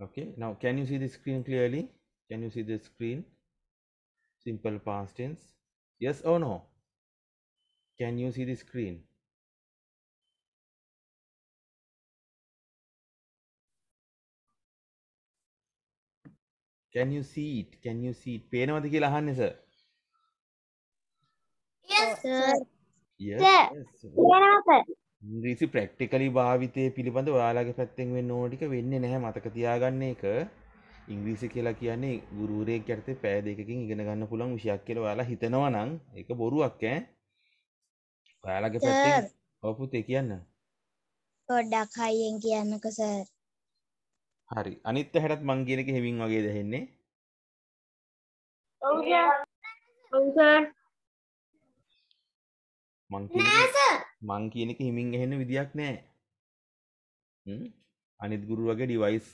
okay now can you see the screen clearly can you see the screen simple past tense yes or no can you see the screen can you see it can you see it පේනවද කියලා sir yes sir yes, yes. yes. ඉංග්‍රීසි practically භාවිතය පිළිබඳ ඔයාලගේ පැත්තෙන් වෙන්න ඕටික වෙන්න නැහැ මතක තියාගන්න එක ඉංග්‍රීසි කියලා කියන්නේ ගුරුරේක් යටතේ පෑ දෙකකින් ඉගෙන ගන්න පුළන් විෂයක් කියල යාලා හිතනවා නම් එක බොරුවක් ඈ ඔයාලගේ පැත්තෙන් ඔපුතේ කියන්න ගොඩක් හයියෙන් කියන්නක සර් හරි අනිත් හැටත් මං කියනක හෙමින් වගේ දැහෙන්නේ ඔව් සර් මං මං කියන එක හිමින් එහෙන විදියක් නෑ අනිත් ගුරු වගේ ඩිවයිස්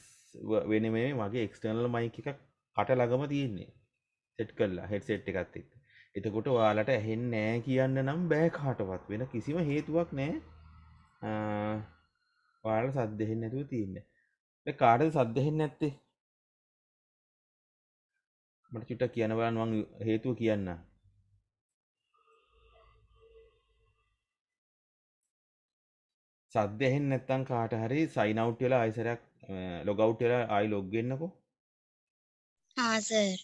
වෙන මේ මගේ එක්ස්ටර්නල් මයික එකක් කට ළඟම තියෙන්නේ සෙට් කරලා හෙඩ් සෙට් එකත් එක් එතකොට ඔයාලට ඇහෙන් නෑ කියන්න නම් බෑ කාටවත් වෙන කිසිම හේතුවක් නෑ ඔයාල සද්දහෙන් නැතුව තියන්න කාඩ සද්දහෙන් ඇත්තේ මට චුට්ට කියනවලන් හේතුව කියන්න සද්‍ය එහෙන් නැත්තම් කාට හරි සයින් අවුට් වෙලා ආයිසරයක් ලොග් අවුට් වෙලා ආයි ලොග් වෙන්නකෝ ආ සර්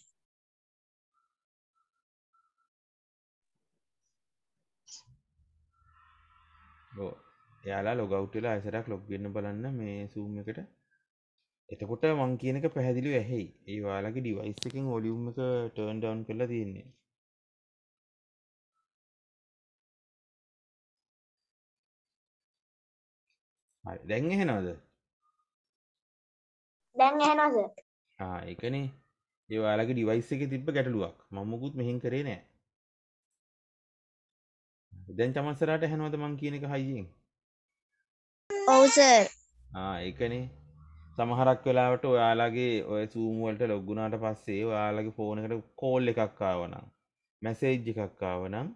ඔව් එයාලා ලොග් අවුට් වෙලා ආයිසරයක් ලොග් වෙන්න බලන්න මේ zoom එකට එතකොට මං කියන එක පැහැදිලිව ඇහෙයි ඒ ඔයාලගේ ඩිවයිස් එකෙන් වොලියුම් එක ටර්න් ඩවුන් කරලා තියෙන්නේ හරි දැන් එහෙනවද දැන් එහෙනවද එකනේ ඒ ඔයාලගේ ඩිවයිස් එක තිබ්බ ගැටලුවක් මමකුත් මෙහෙන් කරේ නෑ දැන් තමස්සරට හැනවද මං කියන එක හයියෙන් ඔවසර් එකනේ සමහරක් වෙලාවට ඔයාලගේ ඔය සූමුවලට ලොග්ගුණාට පස්සේ ඔයාලගේ ෆෝනකට කෝල් එකක්කාවනම් මැසේජ් එකක්කාවනම්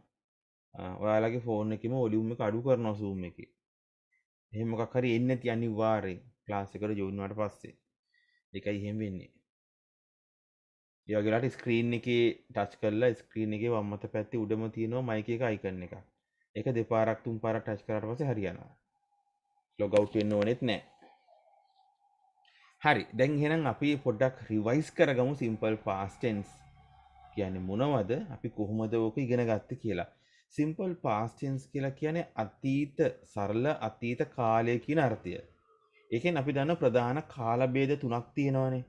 ඔයාලගේ ෆෝන එකම ඔලිුම්ම අඩු කරන සූම් එකේ එහෙම මොකක් හරි එන්නේ නැති අනිවාර්යෙන් ක්ලාස් එකට ජොයින් වුණාට පස්සේ. ඒකයි එහෙම වෙන්නේ. ඒ වගේ වෙලාවට ස්ක්‍රීන් එකේ ටච් කරලා ස්ක්‍රීන් එකේ වම් අත පැත්තේ උඩම තියෙනවා මයික් එක අයිකන් එකක්. ඒක දෙපාරක් තුන් පාරක් ටච් කරාට පස්සේ හරියනවා. ලොග් අවුට් වෙන්න ඕනෙත් නැහැ. හරි දැන් එහෙනම් අපි පොඩ්ඩක් රිවයිස් කරගමු සිම්පල් පාස්ටෙන්ස් කියන්නේ මොනවද අපි කොහොමද ඕක ඉගෙන ගත්තේ කියලා. සිම්පල් පාස්ටෙන්ස් කියලා කියන්නේ අතීත සරල අතීත කාලය කියන අර්ථය. ඒකෙන් අපි දන්න ප්‍රධාන කාලභේද තුනක් තියෙනවානේ.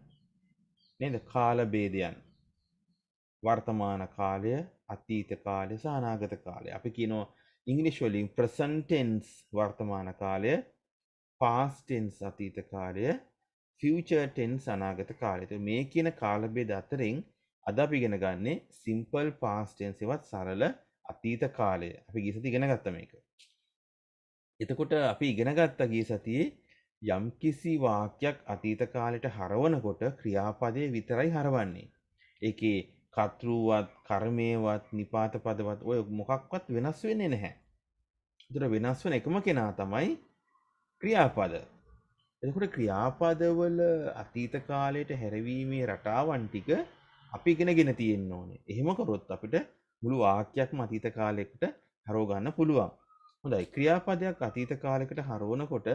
නේද? කාලභේදයන්. වර්තමාන කාලය, අතීත කාලය සහ අනාගත කාලය. අපි කියනවා ඉංග්‍රීසි වලින් present tense වර්තමාන කාලය, past tense අතීත කාලය, future tense අනාගත කාලය. මේ කියන කාලභේද අතරින් අද අපි ඉගෙන ගන්නේ simple past tense එවත් සරල අතීත කාලය අපි ගීසති ඉගෙන ගත්තම එක එතකොට අපි ඉගෙන ගත්තා ගී සතියේ යම් කිසි වාක්‍යයක් අතීත කාලෙට හරවනකොට ක්‍රියාපදය විතරයි හරවන්නේ ඒකේ කතෘුවත් කර්මයවත් නිපාත පදවත් ඔය මොකක්වත් වෙනස් වෙන්නේ නැහැ තුර වෙනස් වන එකම කෙනා තමයි ක්‍රියාපද එතකොට ක්‍රියාපදවල අතීත කාලයට හැරවීමේ රටාවන් ටික අපි ඉගෙන ගෙන තියෙන්න ඕනේ එහෙම කරොත් අපිට මුළු වාක්‍යයක්ම අතීත කාලයකට හරව ගන්න පුළුවන්. හොඳයි. ක්‍රියාපදයක් අතීත කාලයකට හරවනකොට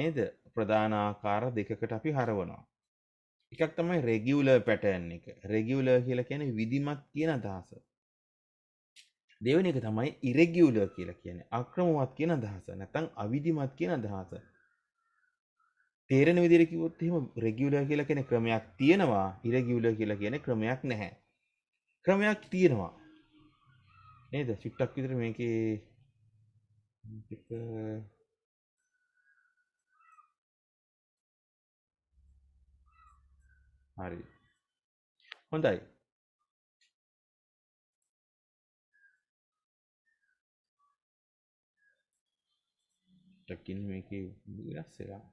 නේද? ප්‍රධාන ආකාර දෙකකට අපි හරවනවා. එකක් තමයි රෙගියුලර් පැටර්න් එක. රෙගියුලර් කියලා කියන්නේ විධිමත් කියන අදහස. දෙවෙනි එක තමයි ඉරෙගියුලර් කියලා කියන්නේ අක්‍රමවත් කියන අදහස. නැත්නම් අවිධිමත් කියන අදහස. තේරෙන විදිහට කිව්වොත් එහෙම රෙගියුලර් කියලා කියන ක්‍රමයක් තියෙනවා. ඉරෙගියුලර් කියලා කියන ක්‍රමයක් නැහැ. ක්‍රමයක් තියෙනවා නේද චුට්ටක් විතර මේකේ හරි හොඳයි ටකින් මේකේ වෙනස් වෙලා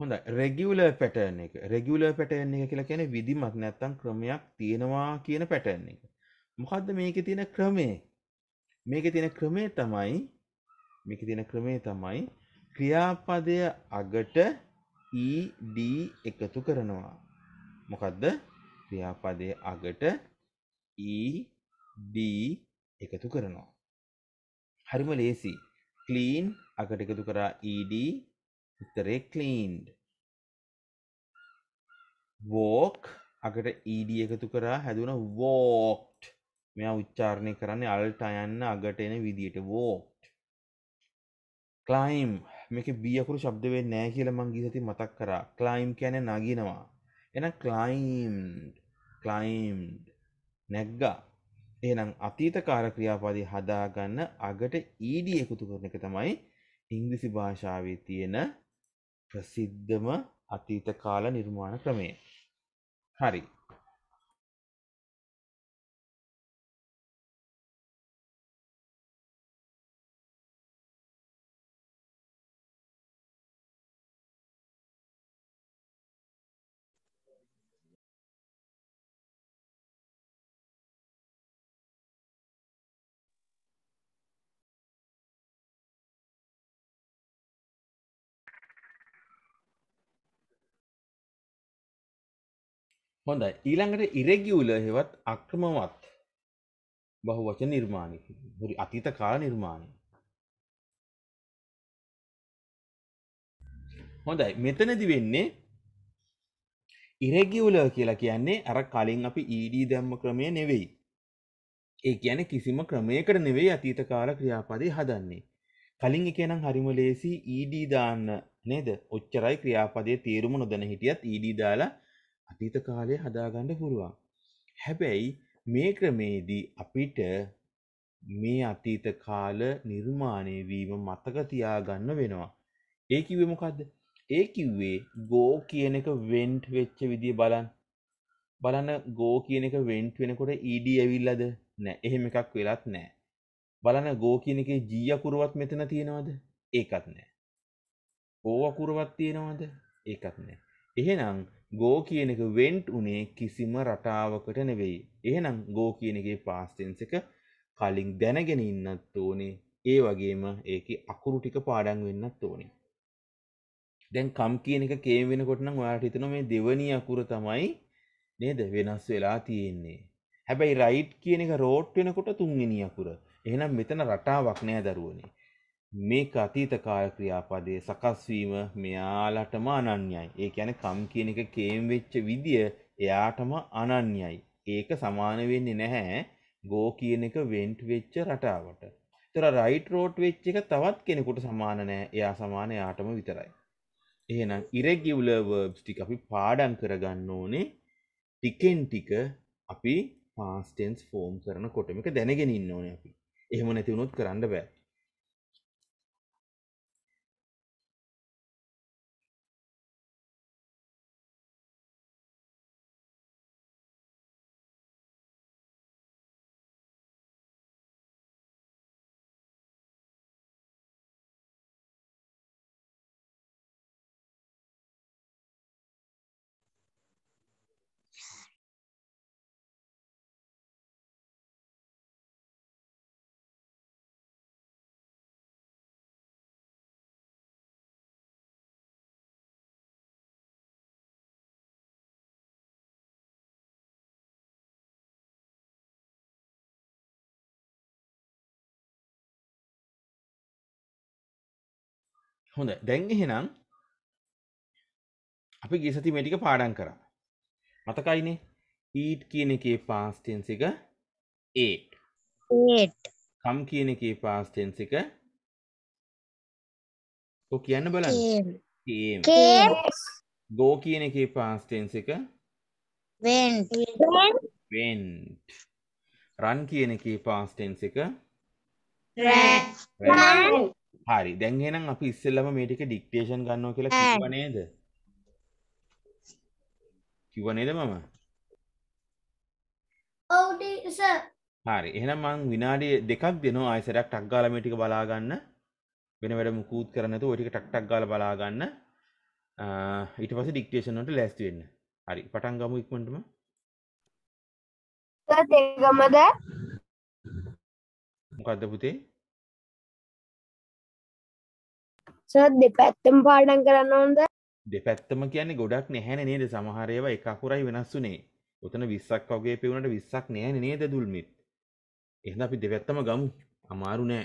හොඳ රෙගියුල පැටර්න එක රෙගියුල පැටර්න එක කියලා කියන විදිමක් නැත්තම් ක්‍රමයක් තියෙනවා කියන පැටර්න එක මොකක්ද මේක තියෙන ක්‍රමය මේක තියෙන ක්‍රමය තමයි මේක තියෙන ක්‍රමය තමයි ක්‍රියාපදය අගට ed එකතු කරනවා මොකක්ද ක්‍රියාපදය අගට ed එකතු කරනවා හරිම ලේසි ක්ලීන් අගට එකතු කරා ed උත්තරේ cleaned walk අකට ed එකතු කරා හැදුන walked මෙයා උච්චාරණය කරන්නේ අල්ට යන්න අගට එන විදියට walked climb මේක b අකුරු શબ્ද වෙන්නේ නැහැ කියලා මං ගිහසති මතක් කරා climb කියන්නේ නගිනවා එහෙනම් climbed climbed නැග්ගා එහෙනම් අතීත කාල ක්‍රියාපදේ හදාගන්න අගට ed එකතු කරන එක තමයි ඉංග්‍රීසි භාෂාවේ තියෙන ප්‍රසිද්ධම අතීත කාල නිර්මාණ ක්‍රමය. හරි. හොඳයි ඊළඟට ඉරෙගියුල හෙවත් අක්‍රමවත් බහු වචන නිර්මාණය හරි අතීත කාල නිර්මාණය හොඳයි මෙතනදි වෙන්නේ ඉරෙගියුල කියලා කියන්නේ අර කලින් අපි ඊඩී e දැම්ම ක්‍රමය නෙවෙයි ඒ කියන කිසිම ක්‍රමයකට නෙවෙයි අතීත කාල ක්‍රියාපදේ හදන්නේ කලින් එක නම් හරිම ලේසි ඊඩී e දාන්න නේද ඔච්චරයි ක්‍රියාපදේ තේරුම නොදැන හිටියත් ඊඩී e දාලා අතීත කාලය හදාගන්න පුළුවන්. හැබැයි මේ ක්‍රමේදී අපිට මේ අතීත කාල නිර්මාණය වීම මතක තියාගන්න වෙනවා. ඒ කිව්වේ මොකද්ද? ඒ කිව්වේ go කියන එක went වෙච්ච විදිය බලන්න. බලන්න go කියන එක went වෙනකොට ed ඇවිල්ලාද? නෑ. එහෙම එකක් වෙලත් නෑ. බලන්න go කියන එකේ g අකුරුවත් මෙතන තියෙනවද? ඒකත් නෑ. o අකුරුවත් තියෙනවද? ඒකත් නෑ. එහෙනම් ගෝ කියන එක වෙන්ට් උනේ කිසිම රටාවකට නෙවෙයි. එහෙනම් ගෝ කියන එකේ past tense එක කලින් දැනගෙන ඉන්නත් ඕනේ. ඒ වගේම ඒකේ අකුරු ටික පාඩම් වෙන්නත් ඕනේ. දැන් කම් කියන එක කේම් වෙනකොට නම් ඔයාලට හිතෙනවා මේ දෙවනි අකුර තමයි නේද වෙනස් වෙලා තියෙන්නේ. හැබැයි රයිට් කියන එක රෝට් වෙනකොට තුන්වෙනි අකුර. එහෙනම් මෙතන රටාවක් නෑ දරුවනේ. මේක අතීතකාය ක්‍රියාපදයේ සකස්වීම මෙයාලටම අනන්‍යයි. ඒ කියන්නේ කම් කියන එක කේම් වෙච්ච විදිය එයාටම අනන්‍යයි. ඒක සමාන වෙන්නේ නැහැ ගෝ කියන එක වෙන්ට් වෙච්ච රටාවට. ඒතර රයිට් රෝට් වෙච්ච එක තවත් කෙනෙකුට සමාන නැහැ. එයා සමාන එයාටම විතරයි. එහෙනම් irregular verbs ටික අපි පාඩම් කරගන්න ඕනේ ටිකෙන් ටික අපි past tense form කරනකොට මේක දැනගෙන ඉන්න ඕනේ අපි. එහෙම නැති වුණොත් කරන්න බෑ. හොඳ දැන් එහෙනම් අපි ගිය සති මේ ටික පාඩම් කරා. මතකයිනේ? eat කියන එකේ past tense එක ate. ate. come කියන එකේ past tense එක ඔව් කියන්න බලන්න. came. came. go කියන එකේ past tense එක went. went. run කියන එකේ past tense එක ran. ran. හරි දැන්ගෙනම් අපි ඉස්සෙල්ලම මේටික ඩික්ටේෂන් ගන්නෝ කියලා කිවනේද කිවනේද මම හරි එහෙනම් මං විනාඩි දෙකක් දෙනවා ආයසරයක් ටක් ගාලා මේ ටික බලා ගන්න වෙන වැඩ මුකුත් කරන්නේ නැතුව ওই ටික ටක් ටක් ගාලා බලා ගන්න ඊට පස්සේ ඩික්ටේෂන් වලට ලෑස්ති වෙන්න හරි පටන් ගමු ඉක්මනටම සර් දෙගමද මොකද්ද පුතේ සර් දෙපැත්තම පාඩම් කරන්න ඕනද දෙපැත්තම කියන්නේ ගොඩක් නැහැ නේද සමහර ඒවා එක අකුරයි වෙනස් උනේ. උතන 20ක් වගේ පෙවුනට 20ක් නැහැ නේද දුල්මිත්. එහෙනම් අපි දෙපැත්තම ගමු. අමාරු නෑ.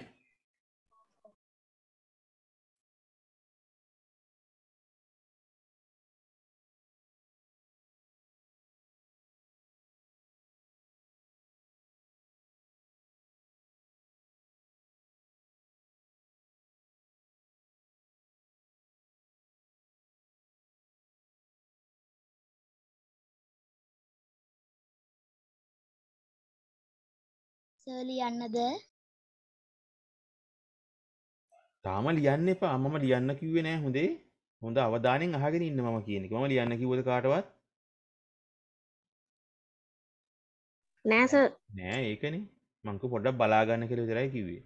සර් ලියන්නද තාම ලියන්න එපා මම ලියන්න කිව්වේ නෑ හොඳේ හොඳ අවධානයෙන් අහගෙන ඉන්න මම කියන එක. මම ලියන්න කිව්වද කාටවත්? නෑ සර්. නෑ ඒකනේ. මං කව පොඩ්ඩක් බලා ගන්න කියලා විතරයි කිව්වේ.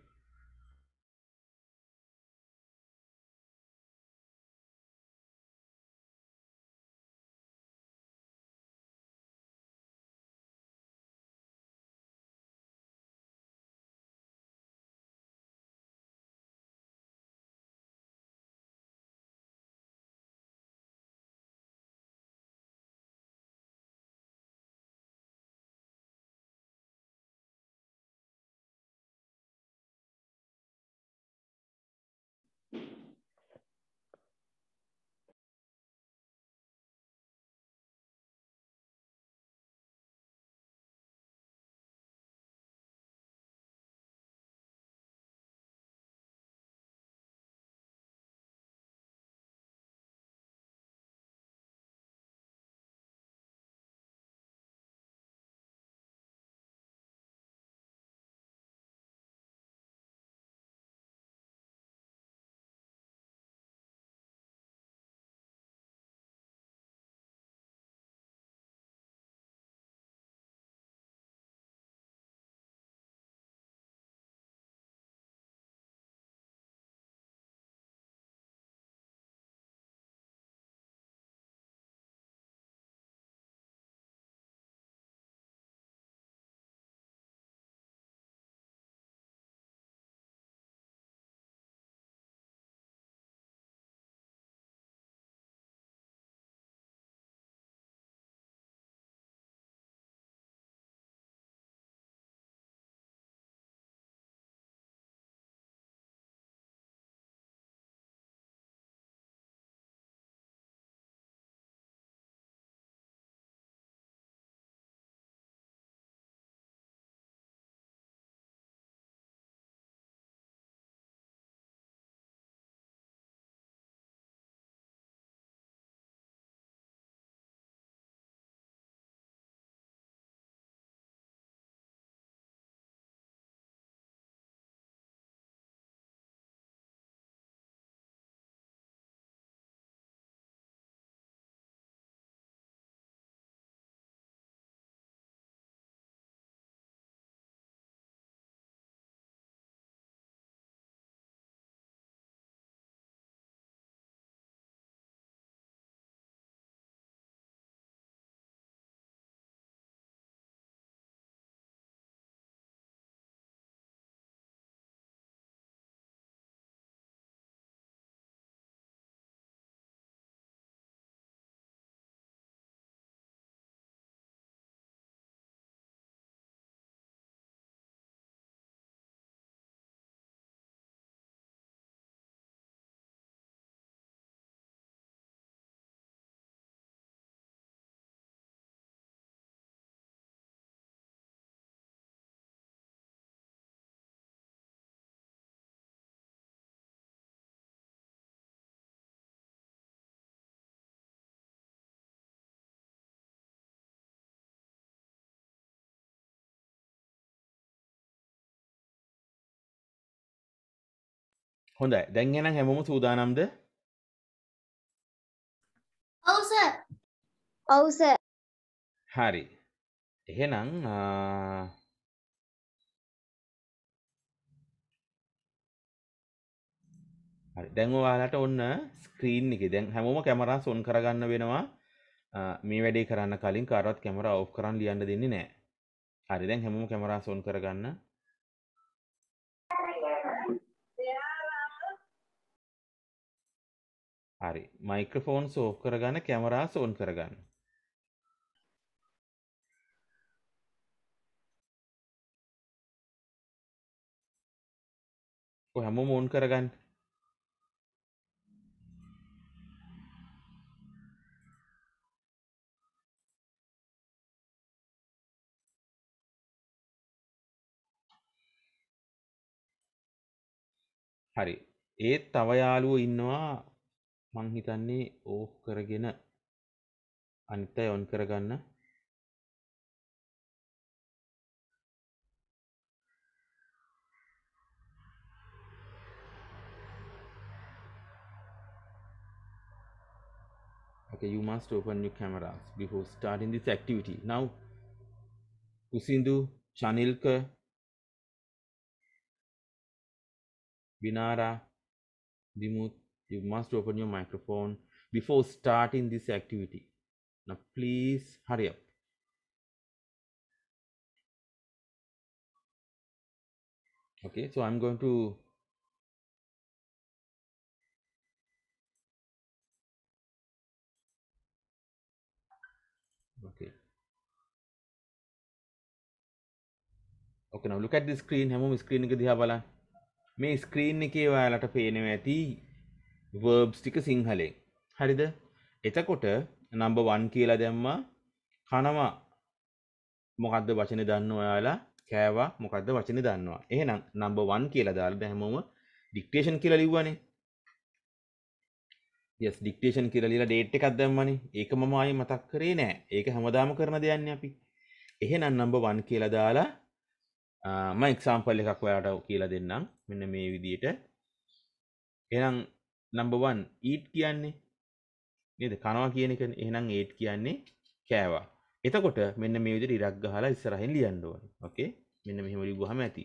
හොඳයි දැන් එනම් හැමෝම සූදානම්ද ඔව් සර් ඔව් සර් හරි එහෙනම් හරි දැන් ඔයාලට ඔන්න ස්ක්‍රීන් එකේ දැන් හැමෝම කැමරා සොන් කරගන්න වෙනවා මේ වැඩේ කරන්න කලින් කාටවත් කැමරා ඔෆ් කරන් ලියන්න දෙන්නේ නැහැ හරි දැන් හැමෝම කැමරා සොන් කරගන්න හරි මයික්‍රෆෝන් සෝෆ් කරගන්න කැමරා සෝන් කරගන්න හැම මෝන් කරගන්න හරි ඒත් තව යාළුවෝ ඉන්නවා මං හිතන්නේ ඕෆ් කරගෙන අනිත් අය ඔන් කරගන්න okay you must open your cameras before starting this activity now kusindu chanilka binara dimut you must open your microphone before starting this activity now please hurry up okay so i'm going to okay Now look at ඕකන ලොකට් screen හැම ස්ක්‍රීනක දිහ බල මේ screen එකේ ඔයාලට පේනව ඇති verbs ටික සිංහලෙන් හරිද එතකොට නම්බ වන් කියලා දැම්මා කනවා මොකක්ද වචන දන්න ඔයාලා කෑවා මොකක්ද වචන දන්නවා එහෙනම් නම්බ වන් කියලා දාලා දැහැමම ඩික්ටේෂන් කියලා ලිව්වනේ යස් ඩික්ටේෂන් කියලා ලියලා ඩේට් එකක් දැම්මනේ ඒක මම ආයේ මතක් කරේ නෑ ඒක හැමදාම කරන දෙයක්නේ අපි එහෙනම් නම්බ වන් කියලා දාලා මම එක්සාම්පල් එකක් ඔයාට කියලා දෙන්නම් මෙන්න මේ විදියට එහෙනම් නම්බවන් ඊට් කියන්නේ නේද කනවා කියන එක එහෙනම් ඒට් කියන්නේ කෑවා එතකොට මෙන්න මේ විදිහට ඉරක් ගහලා ඉස්සරහින් ලියන්න ඕනේ ඕකේ මෙන්න මෙහෙම ලිව්වහම ඇති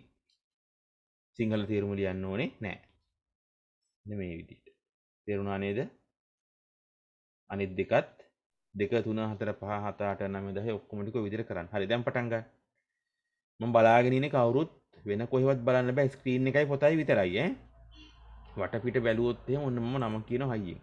සිංහල තේරුම ලියන්න ඕනේ නෑ මෙන්න මේ විදිහට තේරුණා නේද අනිත් දෙකත් දෙක තුන හතර පහ හත අට නම දහ ඔක්කොම ටික විදිහට කරන්න හරි දැන් පටන් ගන්න මම බලාගෙන ඉන්නේ කවුරුත් වෙන කොහෙවත් බලන්න බෑ ස්ක්‍රීන් එකයි පොතයි විතරයි ඈ වටපිට බැලුවොත් එහෙම ඔන්න මම නම කියන හයියෙන්.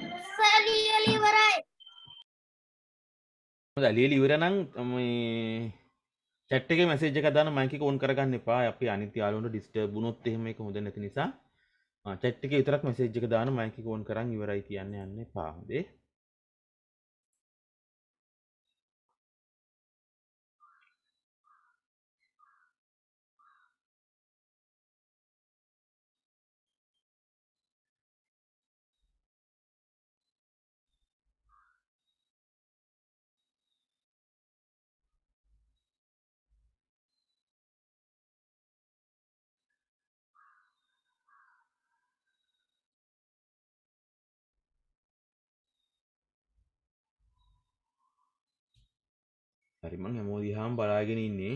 සර් ලියලා ඉවරයි. හොඳයි ලියලා ඉවර නම් මේ chat එකේ message එකක් දාන්න මයික් එක on කරගන්න එපා. අපි අනිත් යාළුවන්ට disturb වුණොත් එහෙම ඒක හොඳ නැති නිසා chat එකේ විතරක් message එක දාන්න මයික් එක on කරන් ඉවරයි කියන්න යන්න එපා. හොඳේ. හරිමං හැමෝදිහාම් බලාගෙන ඉන්නේ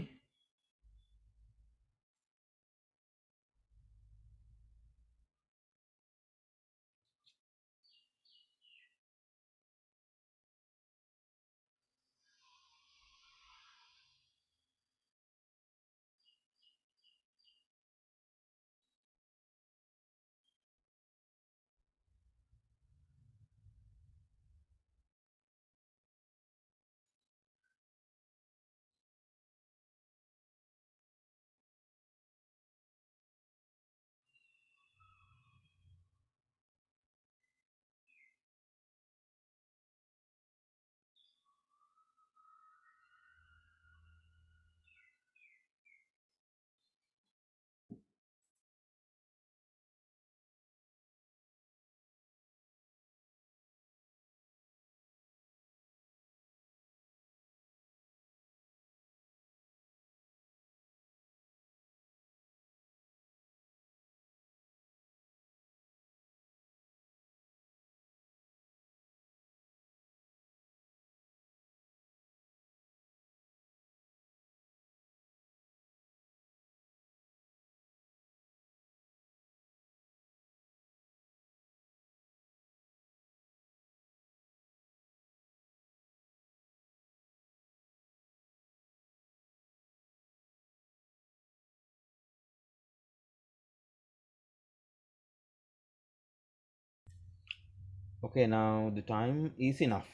okay now the time is enough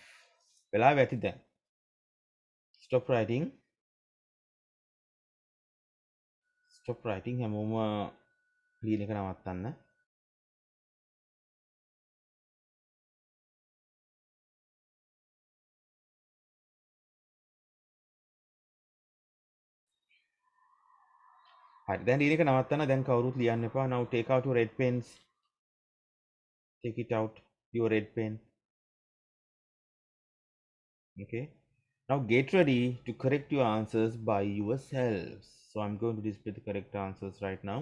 වෙලා වැති දැන් stop writing stop writing හැමෝම ලියන එක නවත්තන්න හරි දැන් ඊට එක නවත්තන්න දැන් කවුරුත් ලියන්න එපා now take out your red pens take it out your red pen okay now get ready to correct your answers by yourselves so i'm going to display the correct answers right now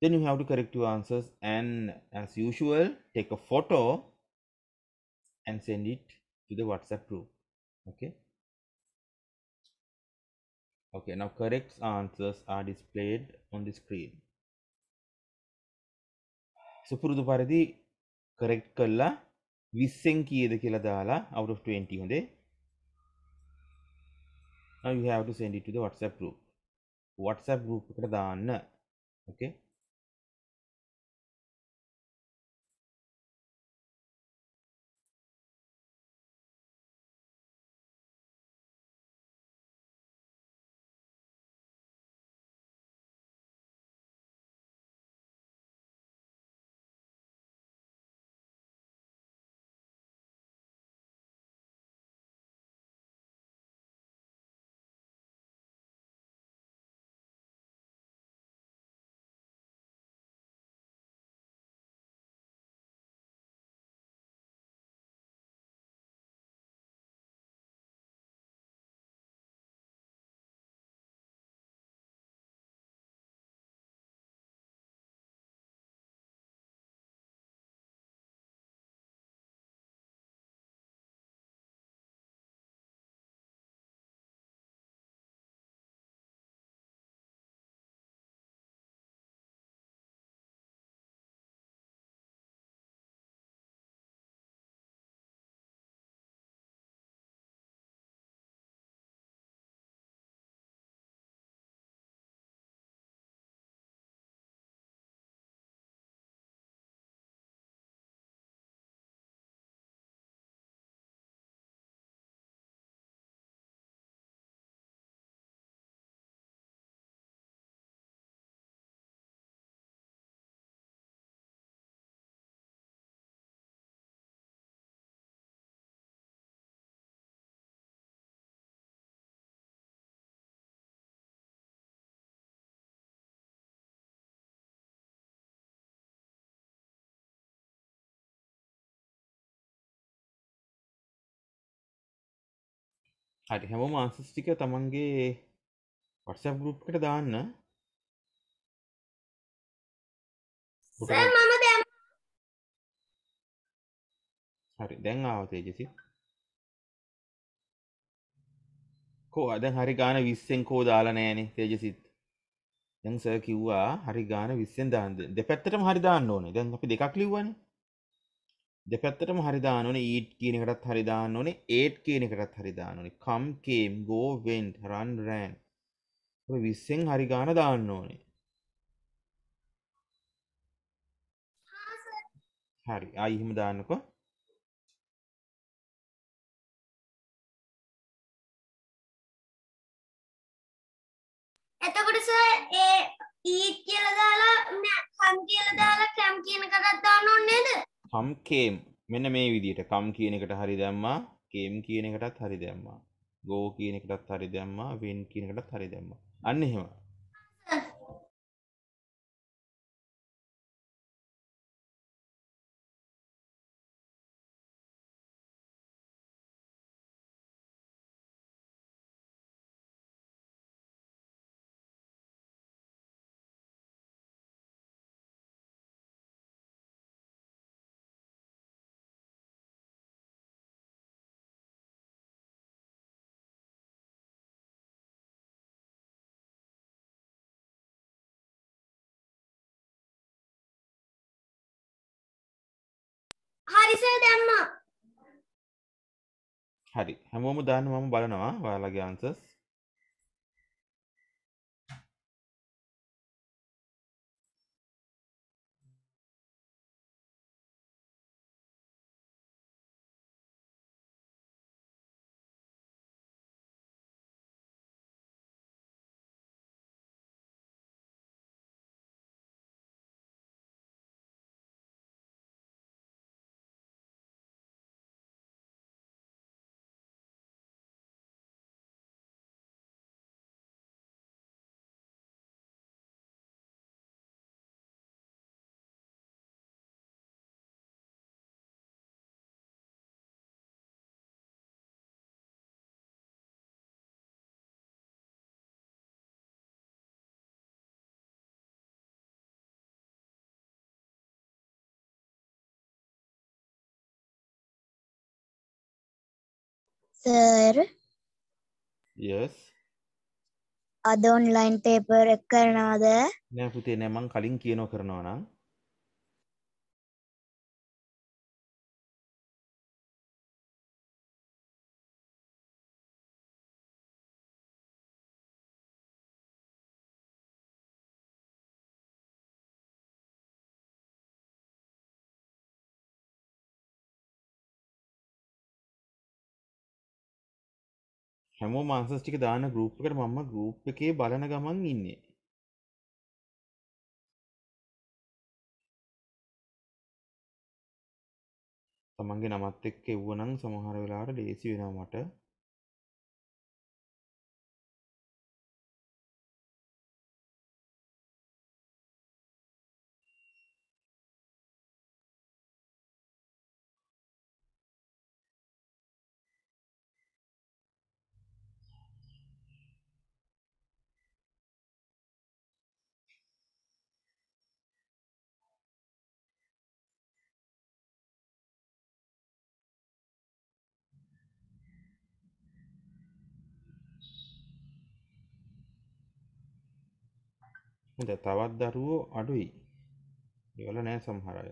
then you have to correct your answers and as usual take a photo and send it to the whatsapp group okay okay now correct answers are displayed on the screen සුපුරුදු paradi correct කරලා විස්සෙන් කියද කියලා දාලා out of 20 හොඳේ now you have to send it to the whatsapp group whatsapp group එකට දාන්න okay හරි හැම මාන්සස්ටික තමන්ගේ වටසැප් ගරුප් එකට දාන්න හරි දැන් ආවතේජසි කෝ අද හරි ගාන විස්සෙන් කෝ දාලා නෑනේ තේජසිත් දැන් සර් කිව්වා හරි ගාන විස්සෙන් දාන්න දෙපැත්තටම හරි දාන්න ඕනේ දැන් අපි දෙකක් ලිව්වනේ දෙපැත්තටම හරි දාන්න ඕනේ eat කියන එකටත් හරි දාන්න ඕනේ ate කියන එකටත් හරි දාන්න ඕනේ come came go went run ran ඔය 20න් හරි ගාන දාන්න ඕනේ හරි ආයි එහෙම දාන්නකෝ එතකොට සර් ඒ eat කියලා දාලා come කියලා දාලා come කියන එකටත් දාන්න ඕනේ නේද කම් කේම් මෙන්න මේ විදිහට කම් කියන එකට හරි දැම්මා කේම් කියන එකටත් හරි දැම්මා ගෝ කියන එකටත් හරි දැම්මා වෙන් කියන එකටත් හරි දැම්මා අන්න එහෙම හරි හැමෝම දාන්න මම බලනවා ඔයාලගේ අන්සස් සර් yes අද ඔන්ලයින් පේපර් එක කරනවද නෑ පුතේ නෑ මං කලින් කියනෝ කරනවා නම් හැමෝ මාන්සස් ටික දාන ගරුප් එකට මම ගරුප් එකේ බලන ගමන් ඉන්නේ තමන්ගේ නමත් එක්ක එව්වනම් සමහර වෙලාවට ලේසි වෙනවා මට හොඳ තවත් දරුවෝ අඩුයි ඒවල නෑ සමහර අය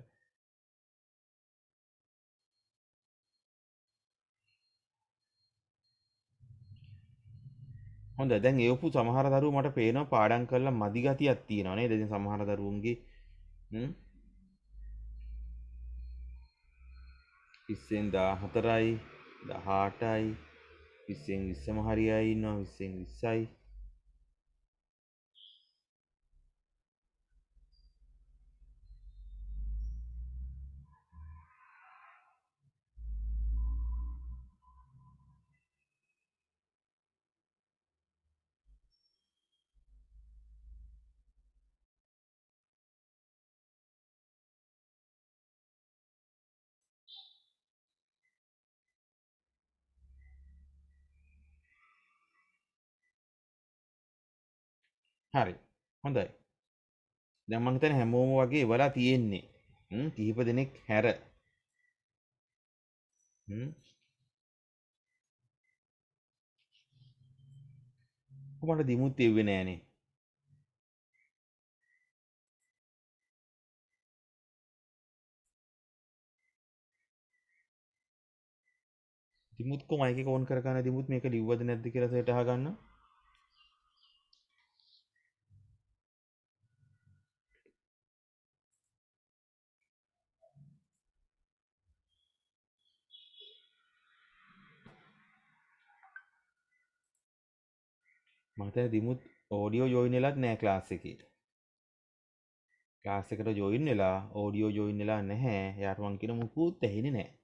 හොඳ දැන් ඒපු සමහර දරුවෝ මට පේනවා පාඩම් කරලා මදි ගතියක් තියෙනවා නේද ඉතින් සමහර දරුවන්ගේ හ්ම් 20න් 14යි 18යි 20න් 20ම හරියයි ඉන්නවා 20න් 20යි හරි හොඳයි දැම්මන්තන හැමෝම වගේ වලා තියෙන්නේ කිහිප දෙනෙක් හැර මට දිමුත් එව්වේ නෑනේ දිමුත් කොමයික ඕන් කරගන්න දිමුත් මේක ලිව්වද නැද්ද කියලා සට හගන්න මත දිමුත් ඕඩියෝ යොයින් වෙලත් නෑ ක්ලාස් එකේට ක්ලාස් එකට ජොයින් වෙලා ඕඩියෝ ජොයින් වෙලා නැහැ යාට මං කියන මුකුත් ඇහෙන්නේ නැහැ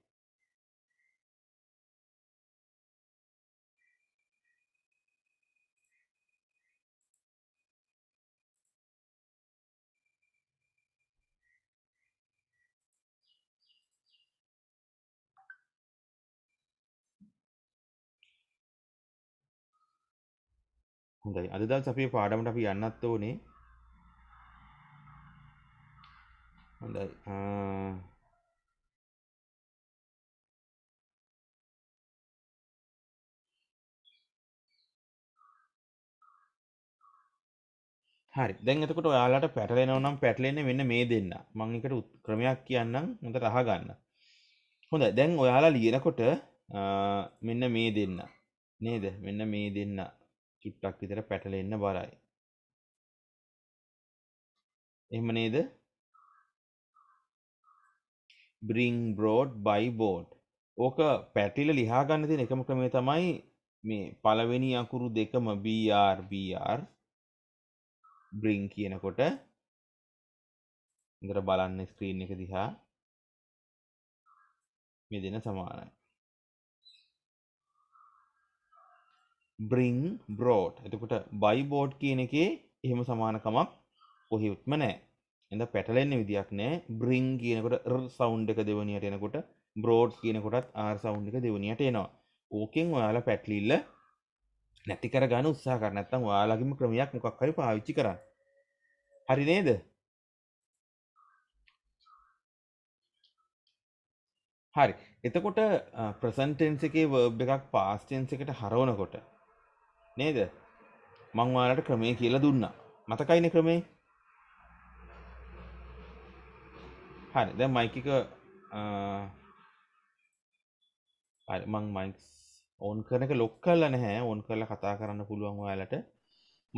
හොඳයි අද දවස් අපි පාඩමට අපි යන්නත් ඕනේ හොඳයි හරි දැන් එතකොට ඔයාලට පැටලෙනව නම් පැටලෙන්නේ මෙන්න මේ දෙන්න මම එකට ක්‍රමයක් කියන්නම් හොඳට අහගන්න හොඳයි දැන් ඔයාලා ලියනකොට මෙන්න මේ දෙන්න නේද මෙන්න මේ දෙන්න චුට්ටක් විතර පැටලෙන්න බරයි. එහෙම නේද? bring broad by boat. ඕක පැටිල ලියා ගන්න තියෙන එකම ක්‍රමය තමයි මේ පළවෙනි අකුරු දෙකම BR BR bring කියනකොට ඉතර බලන්න ස්ක්‍රීන් එක දිහා මේ දෙන සමානයි. බ්‍රිං බ්‍රෝට් එතකොට බයිබෝඩ් කියන එකේ එහෙම සමානකමක් කොහෙත්ම නෑ එඳ පැටලෙන්න විදික් නෑ බ්‍රිං කියනකොට සෞන්් එක දෙවනියට එනකොට බ්‍රෝඩ් කියනකොටත් ආර් සෞන්් එක දෙවනියට එනවා ඕකෙන් ඔයාලා පැටලිල්ල නැති කර ගන්න උත්සා කරනත්තම් ඔයාලගේම ක්‍රමයක් මොකක් හරි පාවිච්චි කරන්න හරි නේද හරි එතකොට ප්‍රසන්ටෙන්න්ස uh, එකේ වර්බ් එකක් පාස්ටෙන්න්ස එකට හරවනකොට නේද මං ඔයාලට ක්‍රමය කියලා දුන්නා මතකයිනේ ක්‍රමේ හරි දැන් මයික් එක හරි මං මයික් ඕන් කරන එක ලොක් කරලා නැහැ ඕන් කරලා කතා කරන්න පුළුවන් ඔයාලට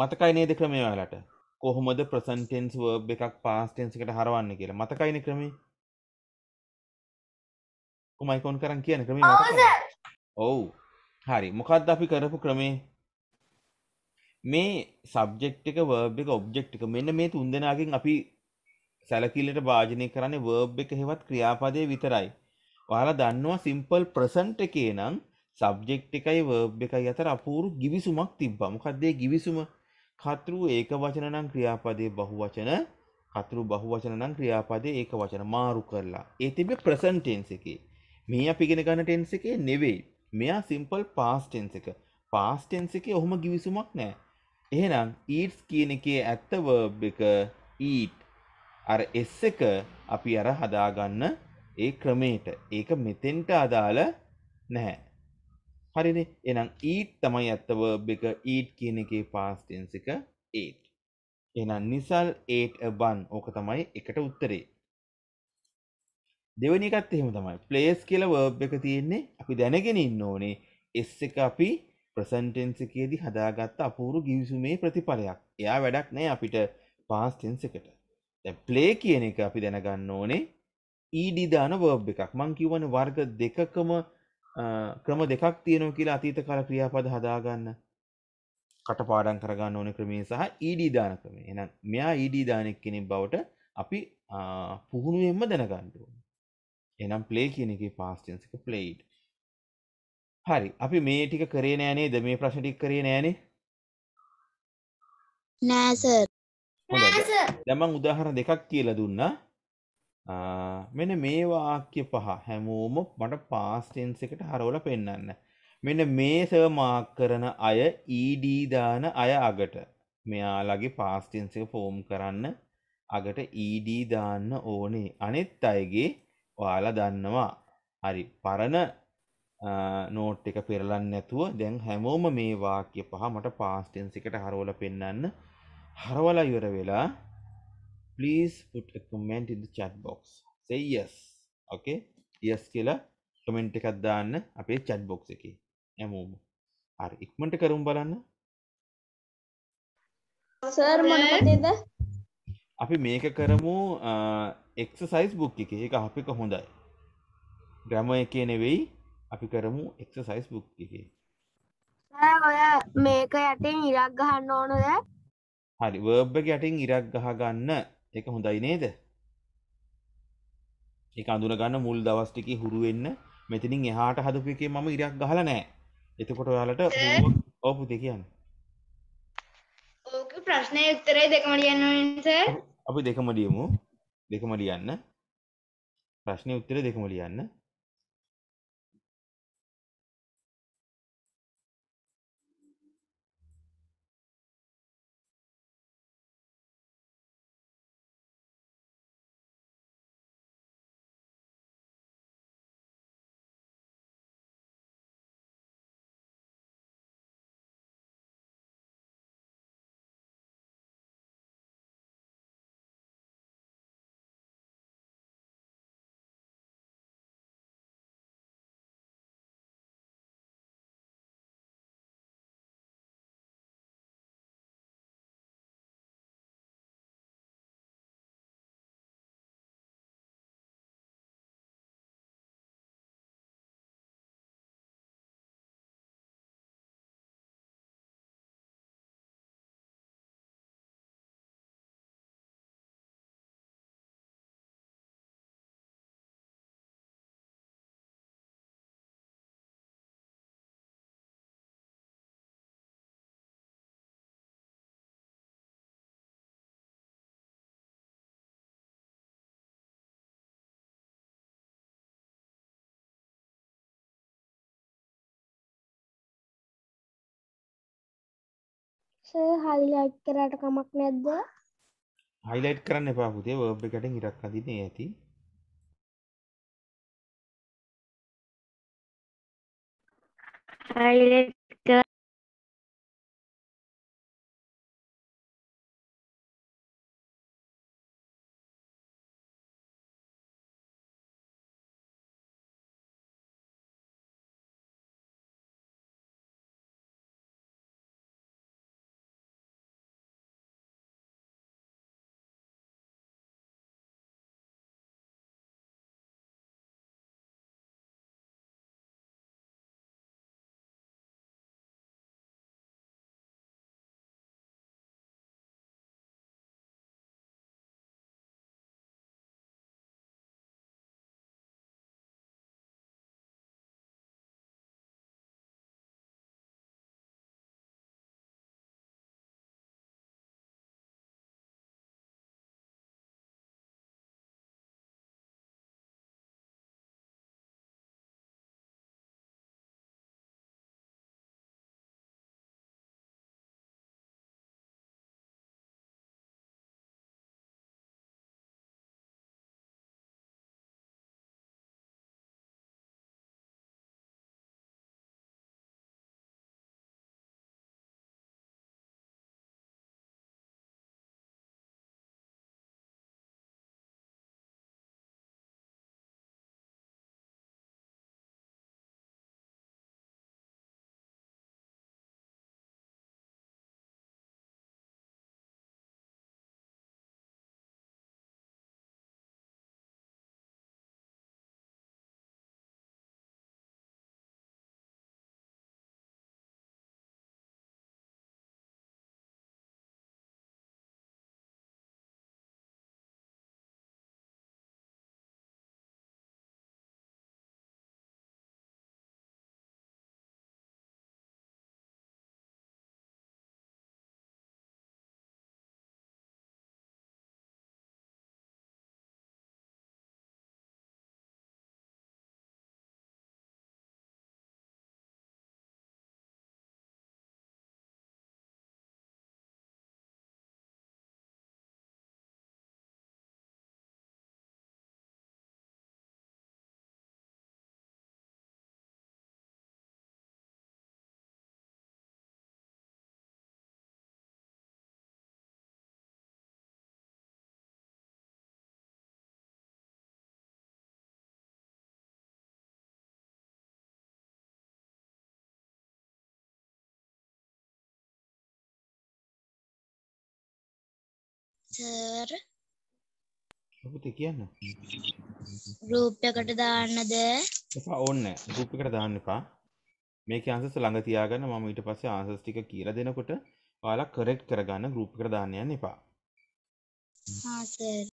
මතකයි නේද ක්‍රමය ඔයාලට කොහොමද ප්‍රසන්ට් ටෙන්ස් verb එකක් past tense එකට හරවන්නේ කියලා මතකයිනේ ක්‍රමේ කොහොමයි කෝන් කරන් කියන ක්‍රමේ මතකයි oh, ඔව් හරි මොකද්ද අපි කරපු ක්‍රමේ මේ සබ්ජෙක්් එක වර්බ් එක ඔබ්ජෙක්් එක මෙන්න මේ තුන් දෙනාගෙන් අපි සැලකිල්ලට භාජනය කරන්නේ වර්බ් එක හෙවත් ක්‍රියාපදය විතරයි. ඔයාලා දන්නවා සිම්පල් ප්‍රසන්ට් එකේ නම් සබ්ජෙක්ට් එකයි වර්බ් එකයි අතර අපූරු ගිවිසුමක් තිබ්බා. මොකද ඒ ගිවිසුම කතරු ඒක වචන නම් ක්‍රියාපදයේ බහුවචන කතරු බහුවචන නම් ක්‍රියාපදයේ ඒක වචන මාරු කරලා. ඒ තිබ්බේ ප්‍රසන්ට් ටෙන්ස් එකේ. මේ අපි ඉගෙන ගන්න ටෙන්ස් එකේ නෙවෙයි. මෙයා සිම්පල් පාස් ටෙන්ස් එක. පාස් ටෙන්ස් එකේ ඔහොම ගිවිසුමක් නැහැ. එහෙනම් eats කියන එකේ ඇත්ත verb එක eat අර s එක අපි අර හදාගන්න ඒ ක්‍රමයට ඒක මෙතෙන්ට අදාළ නැහැ හරිනේ එහෙනම් eat තමයි ඇත්ත verb එක eat කියන එකේ past tense එක ate එහෙනම් නිසල් 8 a bun ඕක තමයි එකට උත්තරේ. දෙවෙනි එකත් එහෙම තමයි. place කියලා verb එක තියෙන්නේ අපි දැනගෙන ඉන්න ඕනේ s එක අපි ප්‍රසන්ටෙන්ස එකේදී හදාගත්ත අපූරු ගිවිසුමේ ප්‍රතිඵලයක් එයා වැඩක් නෑ අපිට පාස්ටෙන්ස එකට ප්ලේ කියන එක අපි දැනගන්න ඕනේ ඊඩි e දාන වර්බ් එකක් මං කිවන වර්ග දෙකකම ක්‍රම දෙකක් තියෙනවා කියලා අතීත කාල ක්‍රියාපද හදාගන්න කටපාඩම් කරගන්න ඕන ක්‍රමේ සහ ඊඩී e දාන ක්‍රමේ. එහෙනම් මෙයා ඊඩී e දානෙක් කෙනෙක් බවට අපි පුහුණුවෙන්ම දැනගන්න ඕනේ. එහෙනම් play කියන එකේ past tense එක played. හරි අපි මේ ටික කරේ නෑ නේද මේ ප්‍රශ්න ටික කරේ නෑනේ නෑ සර් නෑ සර් දැන් මම උදාහරණ දෙකක් කියලා දුන්නා මෙන්න මේ වාක්‍ය පහ හැමෝම මට past tense එකට හරවලා පෙන්නන්න මෙන්න මේ සර් මාක් කරන අය ed දාන අය අගට මෙයාලගේ past tense එක form කරන්න අගට ed දාන්න ඕනේ අනෙත් අයගේ ඔයාලා දන්නවා හරි පරණ නෝට් එක පෙරලන්න නැතුව දැන් හැමෝම මේ වාක්‍ය පහ මට past tense එකට හරවලා පෙන්නන්න හරවලා ඉවර වෙලා please put a comment in the chat box say yes okay yes කියලා comment එකක් දාන්න අපේ chat box එකේ හැමෝම හරි ඉක්මනට කරමු බලන්න සර් මොන පොතේද අපි මේක කරමු එක්සසයිස් බුක් එකේ ඒක අපික හොඳයි ග්‍රැමර් එකේ නෙවෙයි අපි කරමු එක්සසයිස් බුක් එක ඔය මේක යටින් ඉරක් ගහන්න ඕනද හරි වර්බ් එක යටින් ඉරක් ගහගන්න එක හොඳයි නේද එක අඳුන ගන්න මුල් දවස් ටිකේ හුරු වෙන්න මෙතනින් එහාට හදපු එකේ මම ඉරක් ගහලා නැහැ එතකොට ඔයාලට ඕ පුතේ කියන්න ඕක ප්‍රශ්නේ උත්තරේ දෙකම ලියන්න ඕනේ සර් අපි දෙකම ලියමු දෙකම ලියන්න ප්‍රශ්නේ උත්තරේ දෙකම ලියන්න හයිලයිට් කරට කමක් නැද්ද හයිලයිට් කරන්න එපාපුතේ ඔබ් එකටින් ඉරක් අදිනේ ඇති හයිලයිට් සර් ඔබට කියන්න ගෲප් එකට දාන්නද එපා ඕනේ ගෲප් එකට දාන්න එපා මේකේ ආන්සර්ස් ළඟ තියාගන්න මම ඊට පස්සේ ආන්සර්ස් ටික කියලා දෙනකොට ඔයාලා කරෙක්ට් කරගන්න ගෲප් එකට දාන්න යන්න එපා හා සර්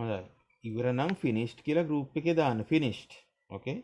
හොඳයි ඉවරනම් ෆිනිස්ට් කියලා ගෲප් එකේ දාන්න ෆිනිස්ට් ඕකේ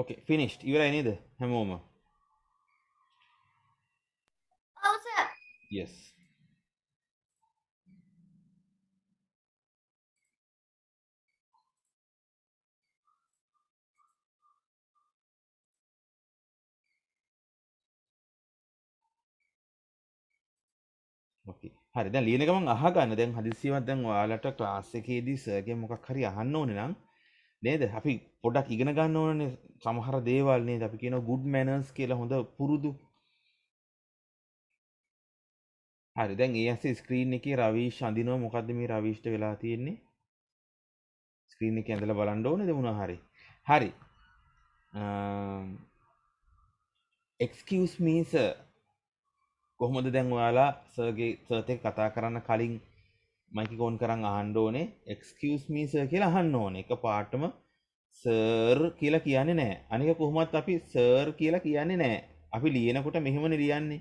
ඕකේ ෆිනිස්ට් ඉවරයි නේද හැමෝම ඔව් සර් yes හරි දැන් ලියන ගමන් අහගන්න දැන් හදිසියෙම දැන් ඔයාලට ක්ලාස් එකේදී සර්ගේ මොකක් හරි අහන්න ඕනේ නම් නේද අපි පොඩක් ඉගෙන ගන්න ඕනනේ සමහර දේවල් නේද අපි කියනවා good manners කියලා හොඳ පුරුදු හරි දැන් ඒ ඇස්සේ ස්ක්‍රීන් එකේ රවීෂ් අඳිනවා මොකද්ද මේ රවීෂ්ට වෙලා තියෙන්නේ ස්ක්‍රීන් එකේ ඇඳලා බලන්න ඕනේ දුණා හරි හරි excuse me sir කොහොමද දැන් ඔයාලා සර්ගේ සර්ත් එක කතා කරන්න කලින් මයිකෝන් කරන්න අහන්ඩ ඕනේ එක්ස්කස්මිස කියලා අහන්න ඕන එක පාටම සර් කියලා කියන්නේ නෑ අනික කොහොමත් අපි සර් කියලා කියන්නේ නෑ අපි ලියනකොට මෙහෙමන ලියන්නේ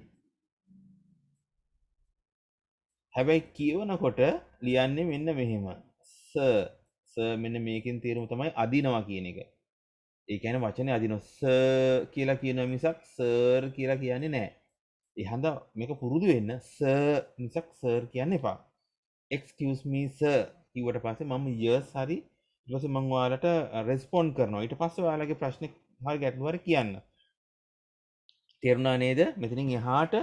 හැබැයි කියවනකොට ලියන්නේ මෙන්න මෙහෙම ස ස මෙන්න මේකින් තේරුම තමයි අදිනවා කියන එක ඒකැන වචනය අදින ස කියලා කියන මිසක් සර් කියලා කියන්නේ නෑ එහඳ මේක පුරුදු වෙන්න ස නිසක් සර් කියන්න එපා එක්ස්කස් මීස ඉවට පස්සේ මම යර්ස් හරි ඉටස මංවාලට රෙස්පොන්් කරනවා ඊට පස්ස යාලගේ ප්‍රශ්න හල් ගැටුවර කියන්න තෙරුණා නේද මෙතනින් එහාට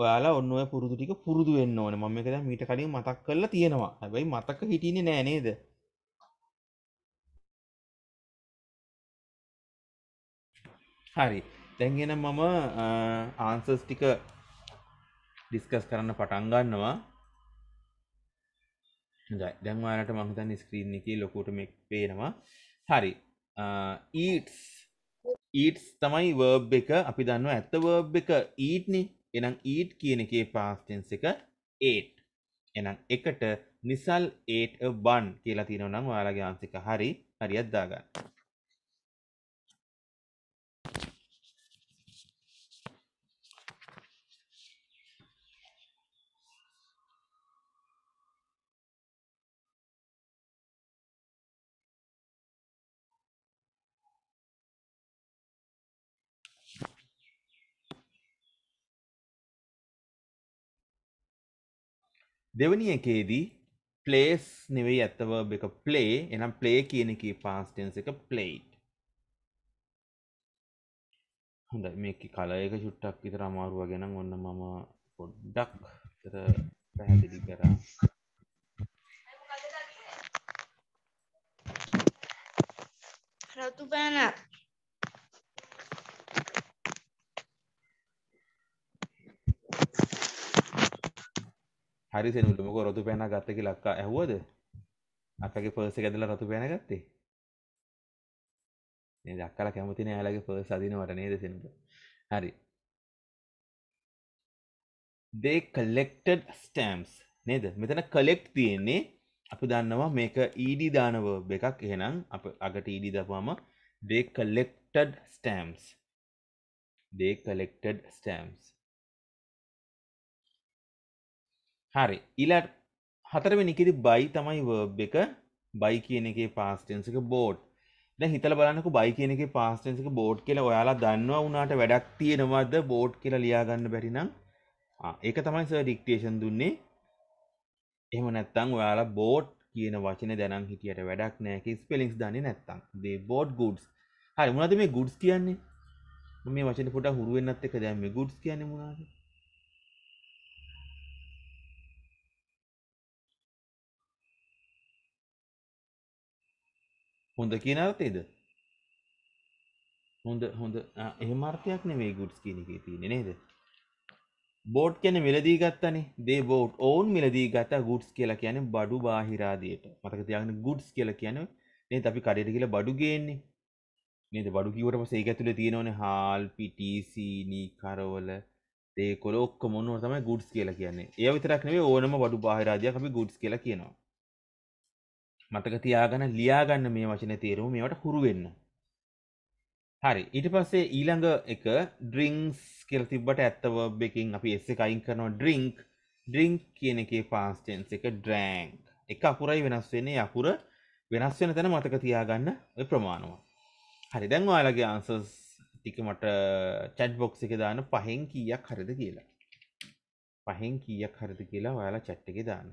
ඔයාලා ඔන්න පුරුදු ටික පුරුදු වෙන්න ඕන මම එකද මීට කලින් මතක් කරලා තියෙනවා හැබයි මතක හිටින්නේ නෑ නේද හරි දැන්ගෙන මම ආන්සස් ටික ඩිස්කස් කරන්න පටන්ගන්නවා හොඳයි දැන්වාලට මහතන් ස්ක්‍රීන් එක ලොකුට මේ පේනවා හරි ඊටස් ඊටස් තමයි වර්බ් එක අපි දන්න ඇත්ත වර්බ් එක ඊට්නි එනම් ඊට් කියන එකේ පාස්ටෙන්න්ස එක ඒට් එනම් එකට නිසල් ඒට් බන් කියලා තියෙනවනම් ඔයාලගේ ආන්සික හරි හරි අද්දාගන්න දෙවනි එකේදී ප්ලේස් නෙවෙයි ඇත්තවර්බ් එක ප්ලේ එනම් ප්ලේ කියන එකේ past tense එක played හොඳයි මේක කලර් එක චුට්ටක් විතර අමාරු වගේ නම් ඔන්න මම පොඩ්ඩක් විතර පැහැදිලි කරා රතු බෑනක් හරි සෙනුට මොක රොතු පැන ගත්තකි ලක්කා ඇහුවද අක්කගේ පර්ස ඇදල රතු පැන ගත්තේ ඒ දක්කල කැමතින යාලගේ පර් සදින වට නේද සෙනුට හරි දේ කලෙක්ටඩ ස්ටම්ස් නේද මෙතන කලෙක්් තියෙන්නේ අපි දන්නවා මේක ඊඩි e දානව එකක් එහෙනම් අප අගට ඊඩි දපාම දේ කලෙක්ටඩ ස්ටම්ස් දේ කලෙක්ටඩ ස්ටම්ස් හරි ඉලට හතරවෙනි කිරි බයි තමයි වර්බ් එක බයි කියන එකේ past tense එක boat දැන් හිතලා බලන්නකෝ බයි කියන එකේ past tense එක boat කියලා ඔයාලා දන්නවා වුණාට වැඩක් තියෙනවද boat කියලා ලියා ගන්න බැරි නම් ආ ඒක තමයි සර් ඩික්ටේෂන් දුන්නේ එහෙම නැත්නම් ඔයාලා boat කියන වචනේ දැනන් හිටියට වැඩක් නැහැ කී ස්පෙලින්ග්ස් දන්නේ නැත්නම් they bought goods හරි මොනවද මේ goods කියන්නේ මේ වචනේ පොඩ්ඩක් හුරු වෙන්නත් එක දැන් මේ goods කියන්නේ මොනවද හොඳ කියන අර්ථයද හොඳ හොඳ එහෙම අර්ථයක් නෙමේ ගුඩ්ස් කියන එකේ තියෙන්නේ නේද බෝට් කියන්නේ මිලදී ගත්තනේ they bought own මිලදී ගත්ත goods කියලා කියන්නේ බඩු බාහිරාදියට මතක තියාගන්න goods කියලා කියන්නේ නේද අපි කඩේට ගිහලා බඩු ගේන්නේ නේද බඩු කිව්වට පස්සේ ඒක ඇතුලේ තියෙනවනේ හාල් පිටි සීනි කරවල දේකොළ ඔක්කොම මොනවා තමයි goods කියලා කියන්නේ ඒවා විතරක් නෙවෙයි ඕනම බඩු බාහිරාදියක් අපි goods කියලා කියනවා මතක තියාගන්න ලියාගන්න මේ වචන තේරුම මේවට හුරු වෙන්න. හරි ඊට පස්සේ ඊළඟ එක ඩ්‍රිංක්ස් කියලා තිබ්බට ඇත්ත verb එකකින් අපි s එක අයින් කරනවා drink drink කියන එකේ past tense එක drank එක අකුරයි වෙනස් වෙන්නේ අකුර වෙනස් වෙන තැන මතක තියාගන්න ඔය ප්‍රමාණවත්. හරි දැන් ඔයාලගේ answers ටික මට චැට් බොක්ස් එක දාන්න පහෙන් කීයක් හරිද කියලා. පහෙන් කීයක් හරිද කියලා ඔයාලා චැට් එකේ දාන්න.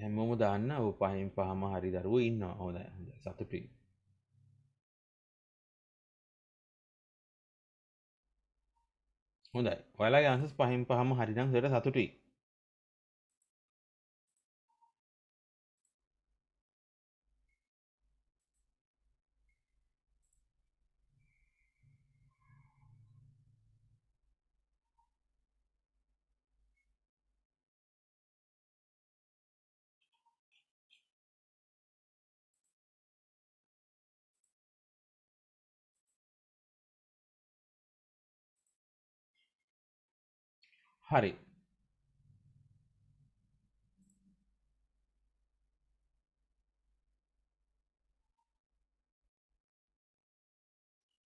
හැමෝම දාන්න ඔ පහෙන් පහම හරි දරුව ඉන්න හොද සතු ප්‍රී හොඳයි ඔයාලා යන්සස් පහෙන් පහම හරිනම් සට සතුටුයි හරි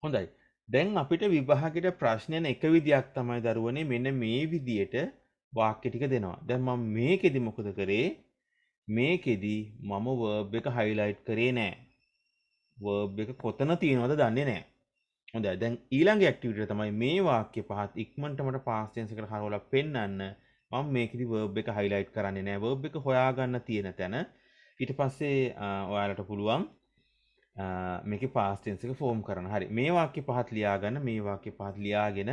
හොඳයි දැන් අපිට විභාගෙට ප්‍රශ්නයන එක විදියක් තමයි දරුවනේ මෙන්න මේ විදියට වාක්‍ය ටික දෙනවා. දැන් මම මේකෙදි මොකද කරේ? මේකෙදි මම verb එක highlight කරේ නෑ. verb එක කොතන තියෙනවද දන්නේ නෑ. හොඳ දැන් ඊළඟ ඇක්ටිවිට තමයි මේ වාක්‍ය පහත් ඉක්මටමට පාස්ටන්සකට හරෝල පෙන්න්න මං මේකදි වර්බ් එක හයිලයිට් කරන්නේ නෑ වර්බ් එක හොයාගන්න තියෙන තැන ඊට පස්සේ ඔයාලට පුළුවන් මේක පාස්ටන්සක ෆෝම් කරන හරි මේ වාක්‍ය පහත් ලියාගන්න මේ වාක්‍ය පහත් ලියාගෙන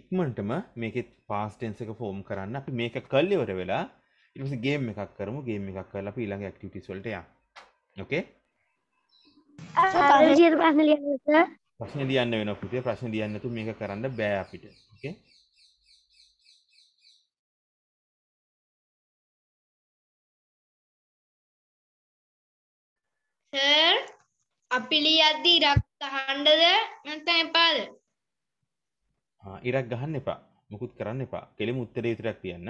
ඉක්මටම මේක පාස්ටන්සක ෆෝම් කරන්න අපි මේක කල්ලෙවට වෙලා ඉටස ගේම් එකක් කරමු ගේම් එකක් කරලා ඊළඟ ඇක්ටිවිටිස් වලට යා ඕකේ ප්‍රශ්න ලියන්න ප්‍රශ්න ලියන්න වෙනවා පුතේ ප්‍රශ්න ලියන්න නැතු මේක කරන්න බෑ අපිට ඕකේ සර් අපි ලියද්දි ඉරක් ගහන්නද නැත්නම් එපාද ආ ඉරක් ගහන්න එපා මුකුත් කරන්න එපා කෙලිම උත්තරේ විතරක් තියන්න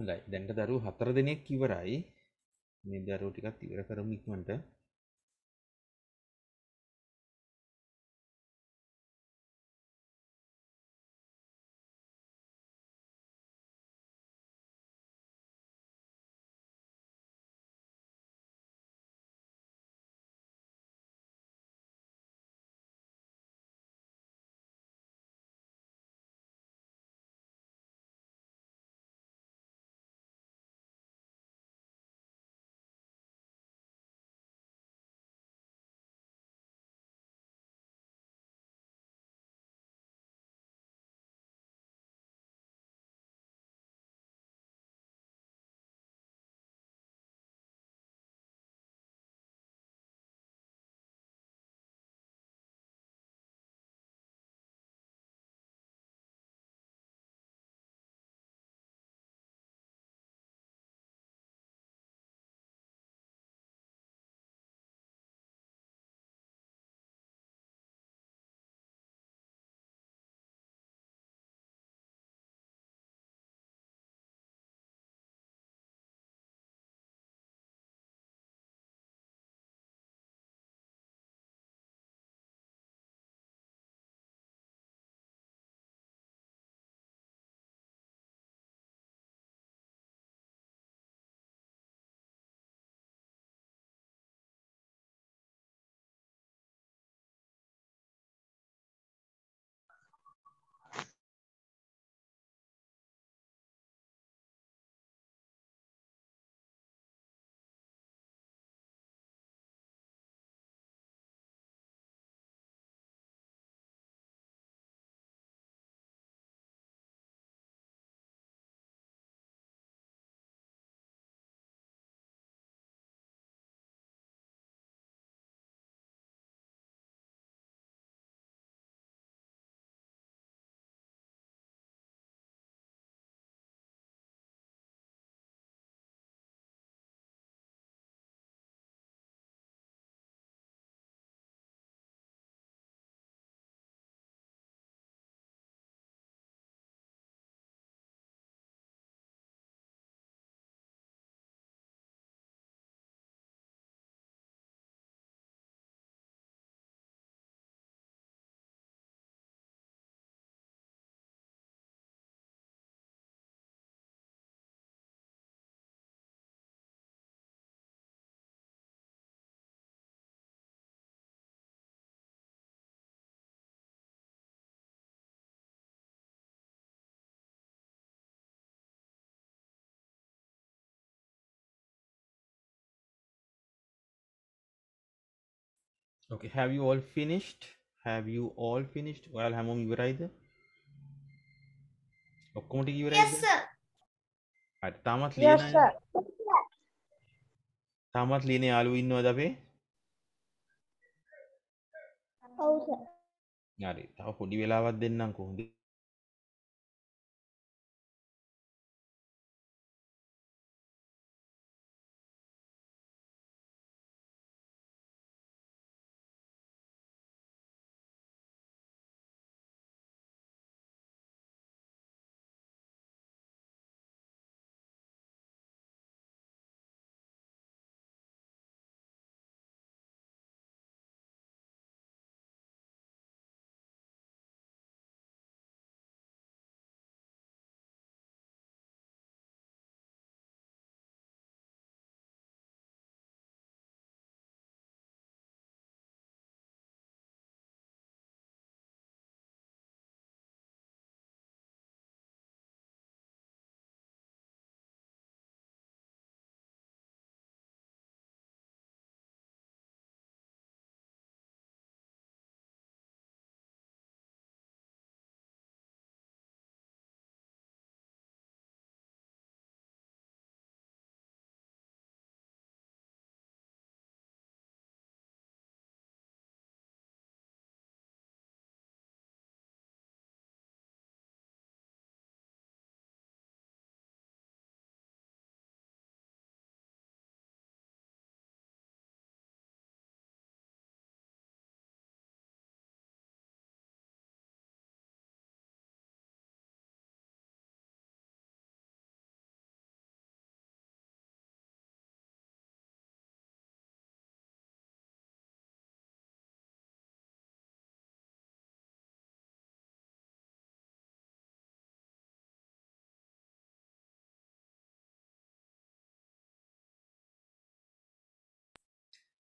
හොඳයි දැන්ට දරු හතර දෙනෙක් ඉවරයි මේ දරු ටිකත් ඉවර කරමු ඉක්මනට okay have you all finished have you all finished ඔයාලා හැමෝම ඉවරයිද ඔක්කොම ටික ඉවරයිද yes sir හරි තාමත් ලියන අය තාමත් ලියන යාළුවෝ ඉන්නවද අපේ ඔව් oh, සර් හරි තව පොඩි වෙලාවක් දෙන්නම් කොහොමද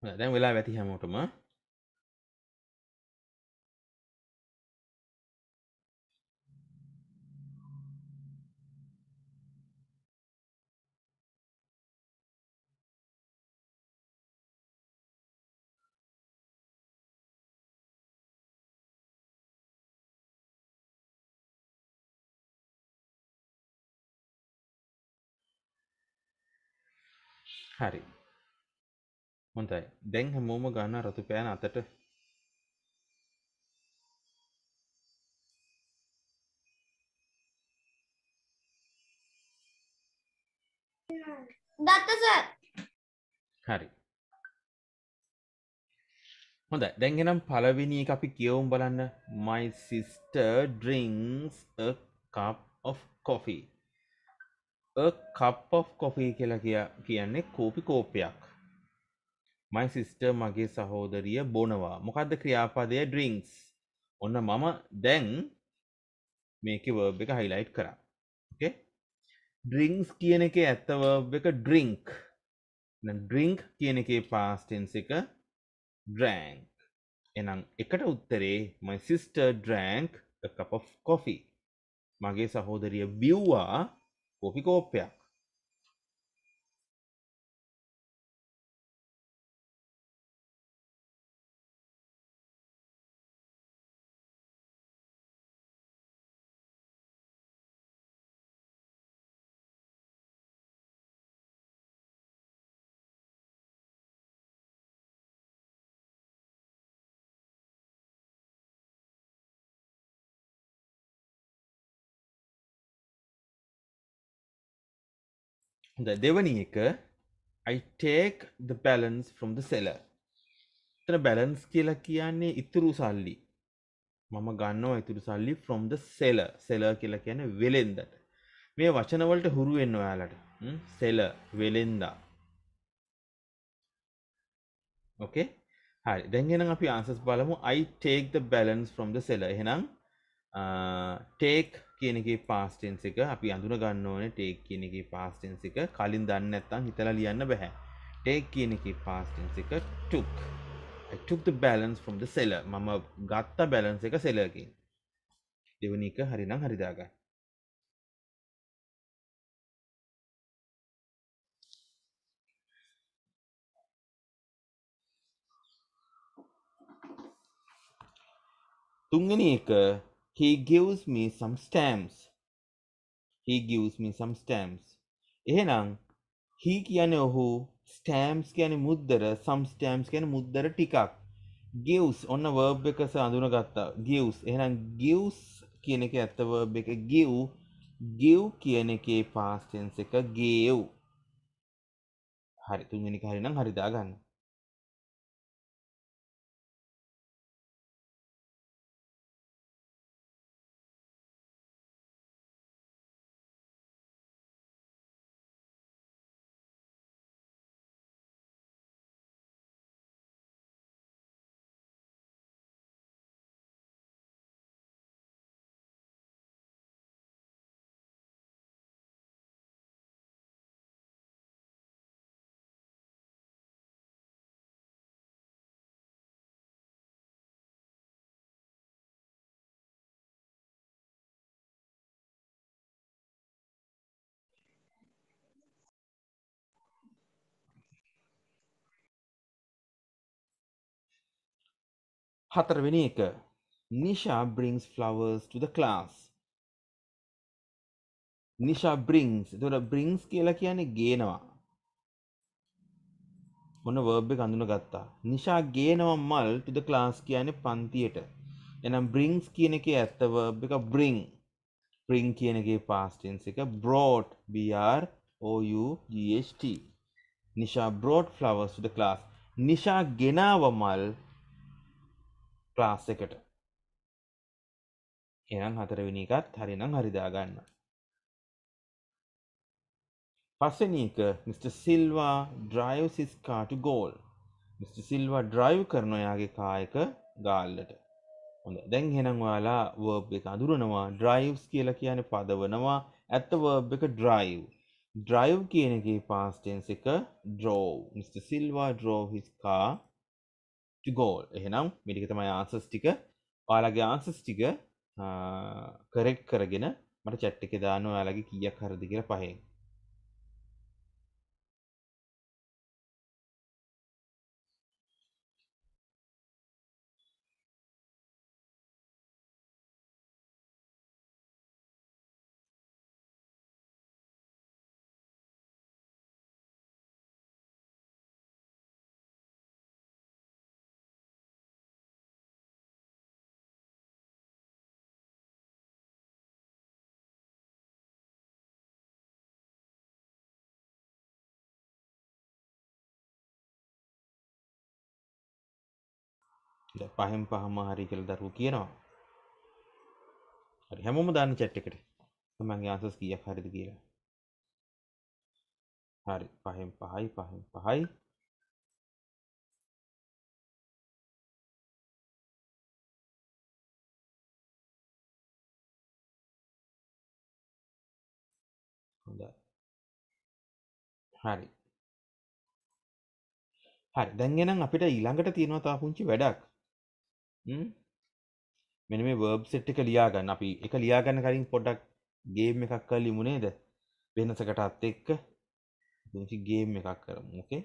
දැන් වෙලා වැති හැමෝටම හරි හොඳයි දැන් හැමෝම ගන්න රතු පෑන අතට දත්තස හරි හොඳ දැන්ගෙනම් පලවිනි එක අපි කියවුම් බලන්න my sister drinks a cup of coffee a cup of coffee කියලා කිය කියන්නේ කෝපි කෝපයක් මයි සිස්ටර් මගේ සහෝදරිය බොනවා මොකක්ද ක්‍රියාපදය ඩ්‍රිංක්ස් ඔන්න මම දැන් මේක වර්බ් එක හයිලයිට් කරා ඩ්‍රිංක්ස් කියන එක ඇත්ත වර්බ් එක ඩ්‍රිංක් ඩ්‍රිංක් කියන එකේ පාස්ටෙන්න්ස එක ඩ්‍රෑන්ක් එනම් එකට උත්තරේ මයි සිස්ටර් ඩ්‍රෑන්ක් කප් කොෆි මගේ සහෝදරිය බිව්වා කොෆි කෝප්පයක් ද දෙවනි එක I take the balance from the seller එතන balance කියලා කියන්නේ ඉතුරු සල්ලි මම ගන්නවා ඉතුරු සල්ලි from the seller seller කියලා කියන්නේ වෙලෙන්දට මේ වචන වලට හුරු වෙන්න ඔයාලට seller වෙලෙන්දා ඕකේ හරි දැන්ගෙන අපි ආන්සස් බලමු I take the balance from the seller එහෙනම් uh, take කියනගේ පාස්ටෙන්න්ස එක අපි අඳුන ගන්න ඕන ටේක් කියනගේ පාස්ටෙන්න්ස එක කලින් දන්න ඇත්තම් හිතලා ලියන්න බැහැ ටේක් කියනගේ පාස්ටෙන්න්ස එක ටුක් ටුක්ද බැලන්ස් ෆම් සෙල මම ගත්තා බැලන්ස එක සෙලකින් දෙවනි එක හරිනම් හරිදාගන්න තුන්ගනි එක he gives me some stamps he gives me some stamps එහෙනම් he කියන්නේ ඔහු stamps කියන්නේ මුද්දර some stamps කියන්නේ මුද්දර ටිකක් gives ඔන්න verb එක අඳුනගත්තා gives එහෙනම් gives කියන එකේ ඇත්ත verb එක give give කියන එකේ past tense එක gave හරි තුන්වෙනි එක හරිනම් හරි දාගන්න හතරවෙනි එක Nisha brings flowers to the class Nisha brings එතකොට බ්‍රිංස් කියලා කියන්නේ ගේනවා මොන වර්බ් එක අඳුන ගත්තා නිෂා ගේනවා මල් to the class කියන්නේ පන්තියට එනම් බ්‍රිංස් කියන එකේ ඇත්ත වර්බ් එක බ්‍රිං බ්‍රිං කියන එකේ past tense එක brought b r o u g h t නිෂා brought flowers to the class නිෂා ගෙනාව මල් ක්ලාස් එකට එනම් හතරවෙනි එකත් හරිනම් හරිදා ගන්න පස්සනක මිට. සිල්වා ඩ්‍රයිව් සිස්කාටු ගෝල් මිට. සිල්වා ඩ්‍රයිව් කරන ඔයාගේ කායක ගාල්ලට හොඳ දැන් හෙනම් ඔයාලා වර්බ් එක අඳුරනවා ඩ්‍රයිව්ස් කියලා කියන පදවනවා ඇත්ත වර්බ් එක ඩ්‍රයිව් ඩ්‍රයිව් කියන එකේ පාස්ටෙන්න්ස එක ඩ්‍රෝ මිට. සිල්වා ඩ්‍රෝ හිස්කා ගෝල් එහෙනම් මිටික තමයි ආන්සස් ටික ඔයාලගේ ආන්සස් ටික කරෙක්් කරගෙන මට චැට්ටික දානවා යාලගේ කියක් හරදි කියර පහෙන් පහෙන් පහම හරි කළ දරු කියනවා හරි හැමෝම දාන්න චැට් එකට තමන්ගේ ආසස් කීයක් හරිද කියලා හරි පහෙන් පහයි පහෙන් පහයි හොඳයි හරි හරි දැන්ගෙනම් අපිට ඊළඟට තියෙනවා තා පුංචි වැඩක් මෙන මේ වර්බ් සෙට් එක ලියාගන්න අපි එක ලියාගන්න කලින් පොඩක් ගේම් එකක් කල් ලිමුණේද වෙනසකටත් එක්ක ගේම් එකක් කරමු ඕකේ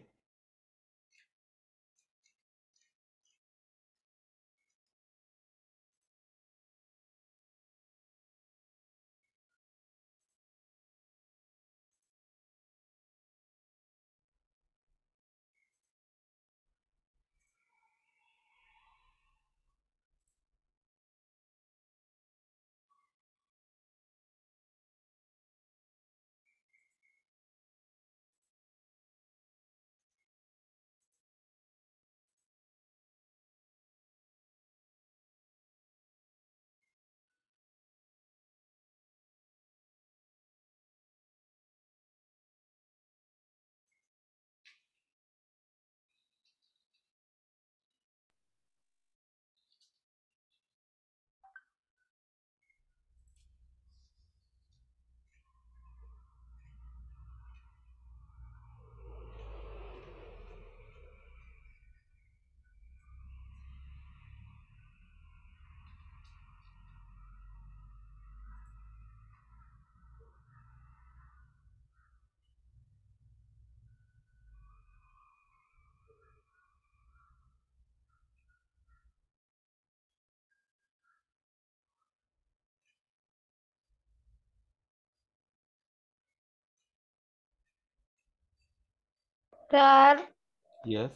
සර් යස්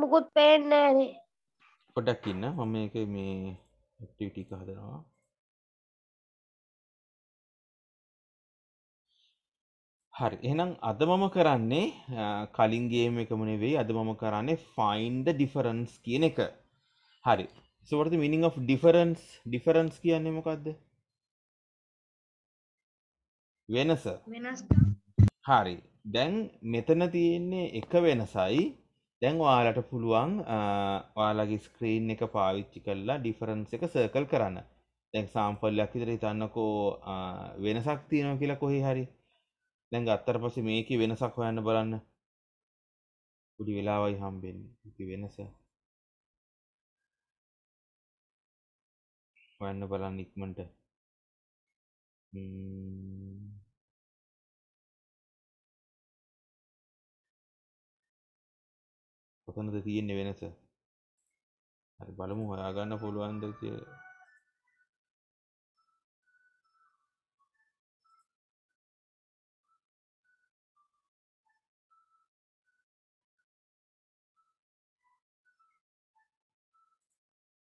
මුකුත් පේන්නේ නෑනේ පොඩක් ඉන්න මම මේක මේ ඇක්ටිවිටි එක හදනවා හරි එහෙනම් අද මම කරන්නේ කලින් ගේම් එකම නෙවෙයි අද මම කරන්නේ find the difference කියන එක හරි so what is the meaning of difference difference කියන්නේ මොකද්ද වෙනස වෙනස් හරි දැන් මෙතන තියෙන්නේ එක වෙනසයි දැන් ඔයාලට පුළුවන් ඔයාලගේ ස්ක්‍රීන් එක පාවිච්චි කරලා ඩිෆරන්ස් එක සර්කල් කරන්න දැන් සාම්පල්ලයක් විතර හිතන්නකෝ වෙනසක් තියෙනවා කියලා කොහේ හරි දැන් ගත්තට පස්සේ මේකේ වෙනසක් හොයන්න බලන්න පොඩි වෙලාවයි හම්බෙන්නේ වෙනස හොයන්න බලන්න ඉක්මනට කොතනද තියෙන්නේ වෙනස හරි බලමු හොයාගන්න පුළුවන්ද කියලා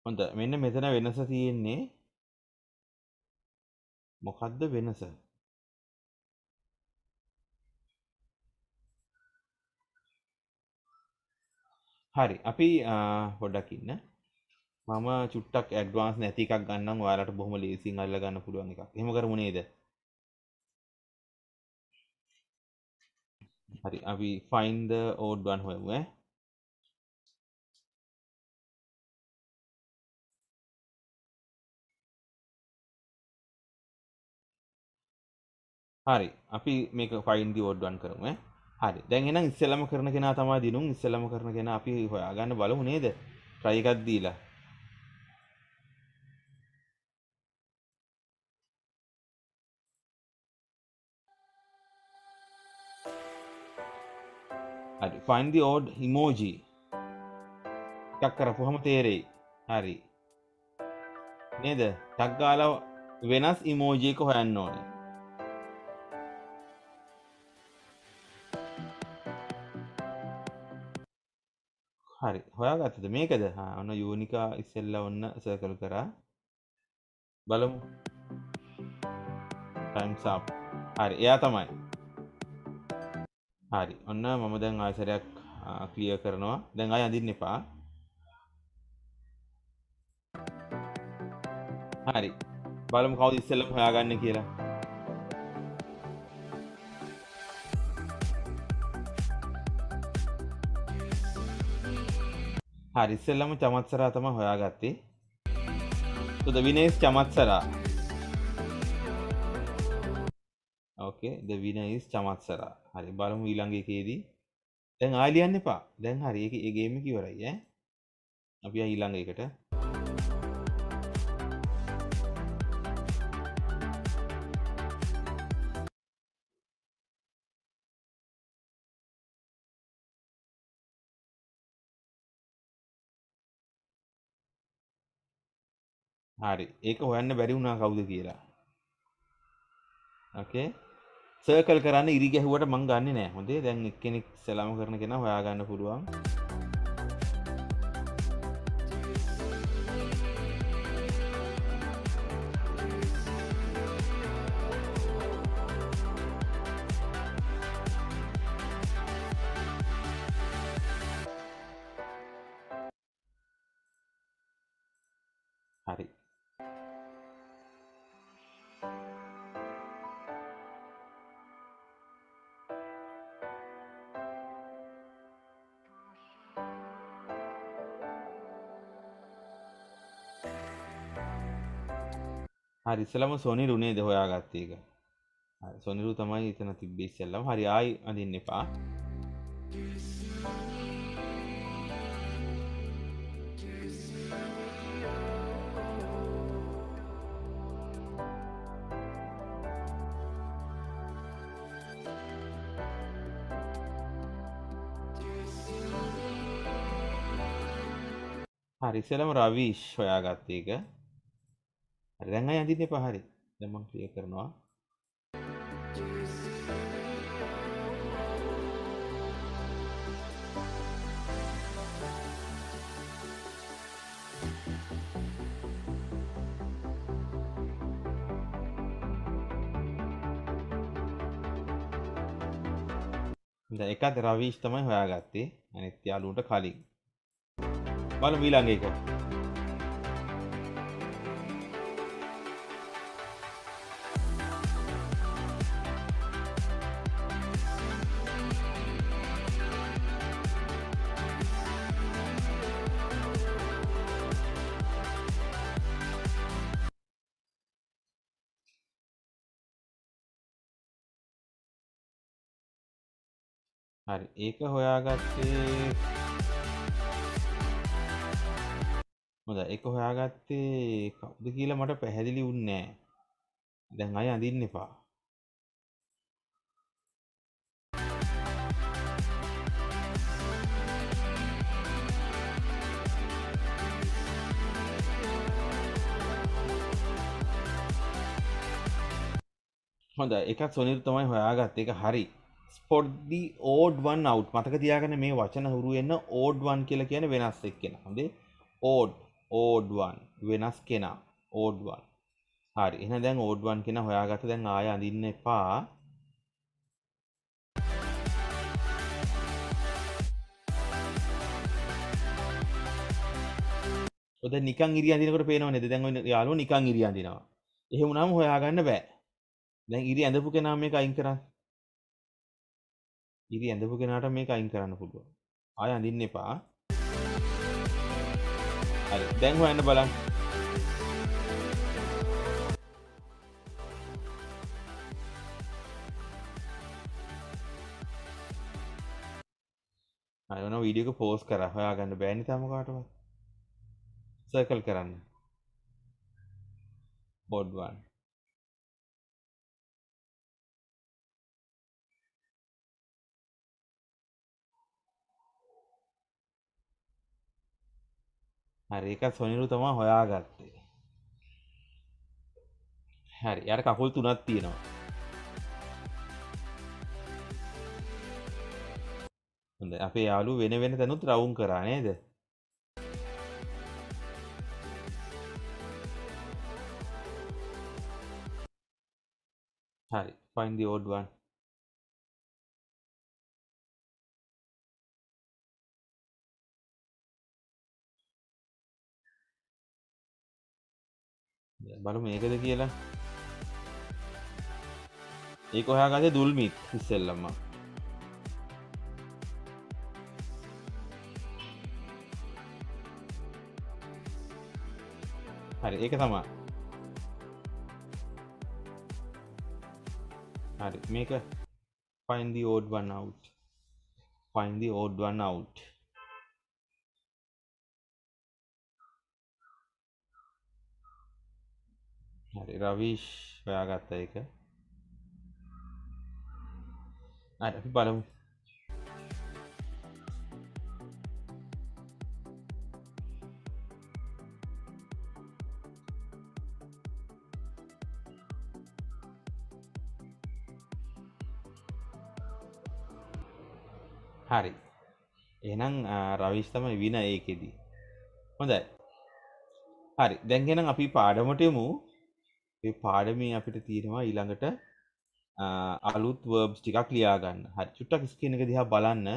හොඳ මෙන්න මෙතන වෙනස තියෙන්නේ මොකක්ද වෙනස හරි අපි හොඩක් ඉන්න මම චුට්ටක් ඇඩ්වාන්ස් නැති එකක් ගන්නම් ඔයාලට බොහොම ලේසියෙන් අල්ල ගන්න පුළුවන් එකක් එහෙම කරමු නේද හරි අපි find the odd one හොයමු ඈ හරි අපි මේක find the odd one කරමු ඈ හරි දැන් එහෙනම් ඉස්සෙල්ලම කරන කෙනා තමයි දිනුම් ඉස්සෙල්ලම කරන කෙනා අපි හොයාගන්න බලමු නේද try එකක් දීලා හරි find the odd emoji එකක් කරපුවම තේරෙයි හරි නේද ටක් ගාලා වෙනස් ඉමෝජීක හොයන්න ඕනේ හරි හොයාගත්තද මේකද හා ඔන්න යෝනිකා ඉස්සෙල්ල ඔන්න සර්කල් කරා බලමු ටයිම්සාප් හරි එයා තමයි හරි ඔන්න මම දැන් ආසරයක් කලිය කරනවා දැන් අය අඳින්න එපා හරි බලමු කවු ඉස්සෙල්ලම හොයාගන්න කියලා හරි ඉස්සෙල්ලම චමත්සරා තම හොයාගත්තේ ද විනයිස් චමත්සරා ඕකේ ද විනයිස් චමත්සරා හරි බලමු ඊළඟ එකේදී දැන් ආලියන්න එපා දැන් හරි එක ඒගේම කිවරයි ඈ අපි ඊළඟ එකට හරි ඒක හොයන්න බැරි වුණා කවුද කියලා ඕකේ සර්කල් කරන්න ඉරි ගැහුවට මං ගන්නේ නෑ හොඳේ දැන් එක්කෙනෙක් සලාම කරන කෙනා හොයාගන්න පුළුවන් හරි ඉස්සලම සොනිරු නේද හොයාගත්තේ එක සොනිරු තමයි එතන තිබ්බේ ඉස්සෙල්ලම හරි ආයි අඳින්න එපා හරිසලම රවීශ් හොයාගත්තේක හරි දැන් අය අඳින්න එපා හරි දැන් මම ක්ලියර් කරනවා එකත් රවීෂ් තමයි හොයාගත්තේ අනිත් යාලුන්ට කලින් බලමු ඊළඟ එක හරි ඒක හොයාගත්තේ හොඳ එක හොයාගත්තේ කවුද කියලා මට පැහැදිලි වුන්නේ දැන් අය අඳින්න එපා හොඳ එකක් සොනිරු තමයි හොයාගත් එක හරි පොඩ්දි ඕඩ්වන් අවට් මතක තියාගෙන මේ වචන හුරුවෙන්න ඕඩ්වන් කියල කියන වෙනස් එක් කෙන හොඳේ ඕඩ් ඕඩ්වන් වෙනස් කෙනා ඕඩ්වන් හරි එන දැන් ඕඩ්වන් කෙන හොයාගත දැන් ආය අඳන්න එපා ඔද නිකං ඉරි අදිනකට පේනවා නෙද දැන් යාලු නිකං ඉරි අදිනවා එහෙම නම් හොයාගන්න බෑ දැන් ඉරි ඇඳපු කෙනා මේක අයින් කරන්න ඉරි ඇඳපු කෙනාට මේක අයින් කරන්න පුළුව ආය අඳින්න එපා දැන් හොයන්න බලන්න අයන විඩියක පෝස් කර හොයා ගන්න බෑනි තමකාටව සර්කල් කරන්න බොඩ්වන් හරි එක සොනිරු තමා හොයා ගත්තේ හැරි යට කකුල් තුනත් තියෙනවා හොඳ අපේ යාලු වෙන වෙන තැනුත් රවුම් කරා නේද හරි පයින්දි ඕඩ්වන් බලු මේකද කියලා ඒ කොහාගත දුල්මිත් ඉස්සෙල්ලම්ම හරි ඒක තමා හරි මේක පයින්දි ඕඩ් වන්න අවු් පයින්දි ඕඩ් වන්න අවුට් හරි රවීශ් ඔයාගත්ත එක අපි බලමු හරි එනම් රවිස්තමයි වින ඒකෙදී හොඳයි හරි දැන්ගෙනම් අපි පාඩමටමු පාඩමේ අපිට තියෙනවා ඊළඟට අලුත් වර්බ්ස් ටිකක් ලියාගන්න හරි චුට්ටක් ස්ක්‍රීන් එක දිහා බලන්න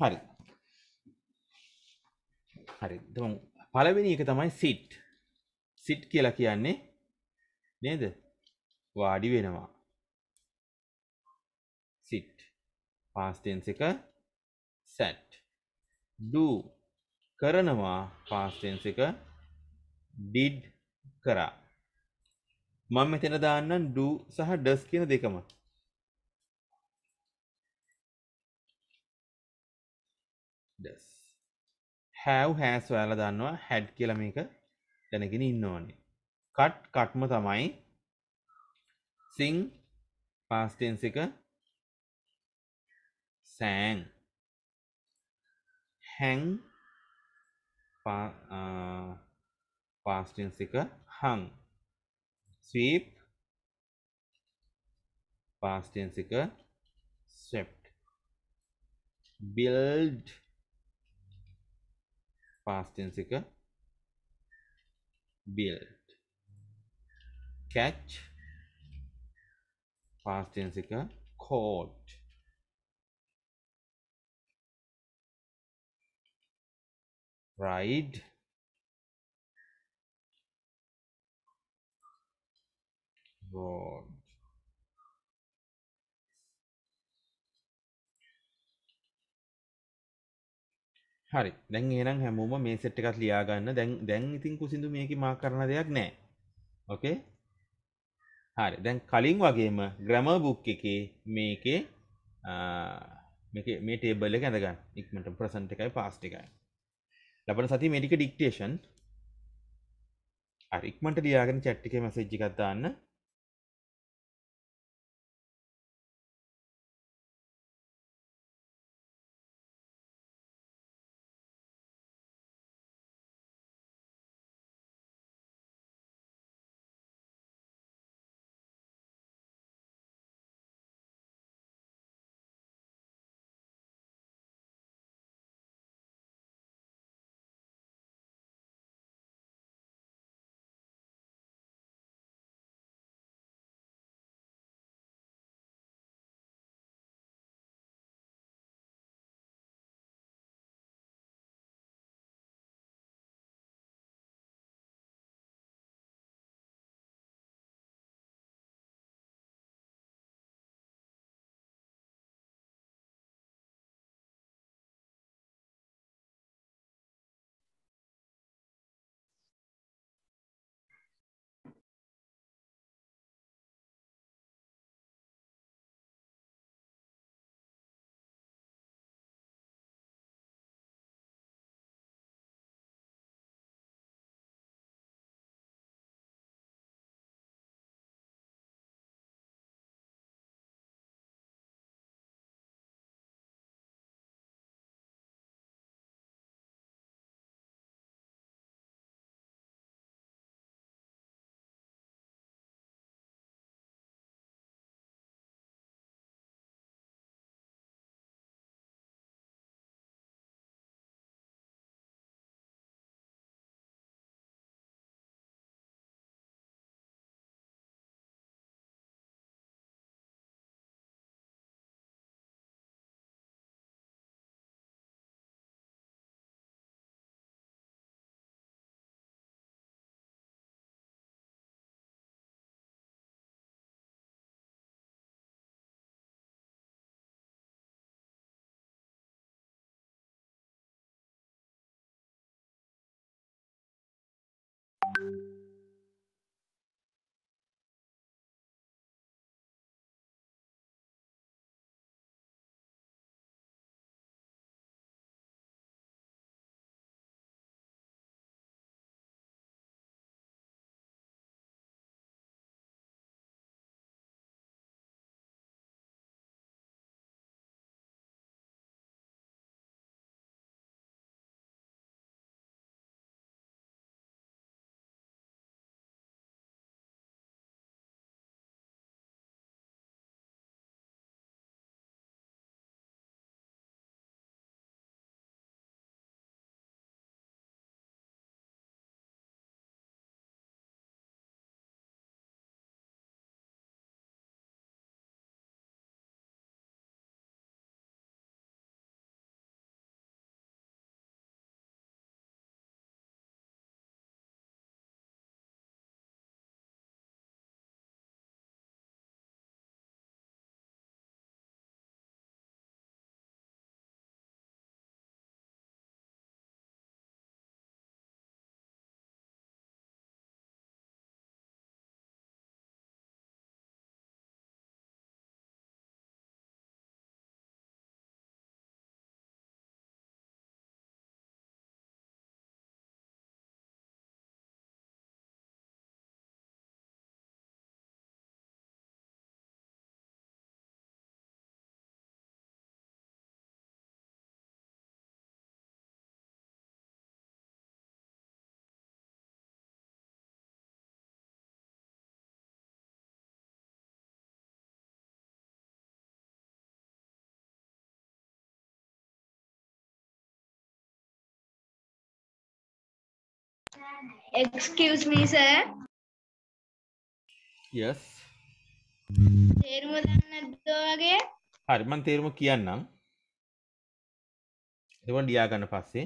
හරි හරි පළවෙනි එක තමයි සිට් සිට් කියලා කියන්නේ නේද වාඩි වෙනවා සිට් past tense එක sat do කරනවා past tense එක did කරා මම මෙතන දාන්නම් do සහ does කියන දෙකම does have has ඔයාලා දන්නවා had කියලා මේක දැනගෙන ඉන්න ඕනේ cut කට්ම තමයි sing past tense එක sang hang pa, uh, past tense එක hung sweep past tense එක swept build past tense එක build catch past tense එක caught ride road හරි දැන් එහෙනම් හැමෝම මේ සෙට් එකත් ලියා ගන්න. දැන් දැන් ඉතින් කුසින්දු මේකේ මාක් කරන දෙයක් නැහැ. ඕකේ? හරි. දැන් කලින් වගේම grammar book එකේ මේකේ මේකේ මේ ටේබල් එක ඇඳ ගන්න. ඉක්මනට present එකයි past එකයි. ලබන සති මේටික ඩික්ටේෂන් ඉක්මට ලියාගෙන චට්ටික මැසෙජ්ජිකත්තාන්න එක්ස්කියස් මීස යස් තේරුම දන්නදෝගේ හරිමන් තේරුම කියන්නම් එවන් ඩියාගන්න පස්සේ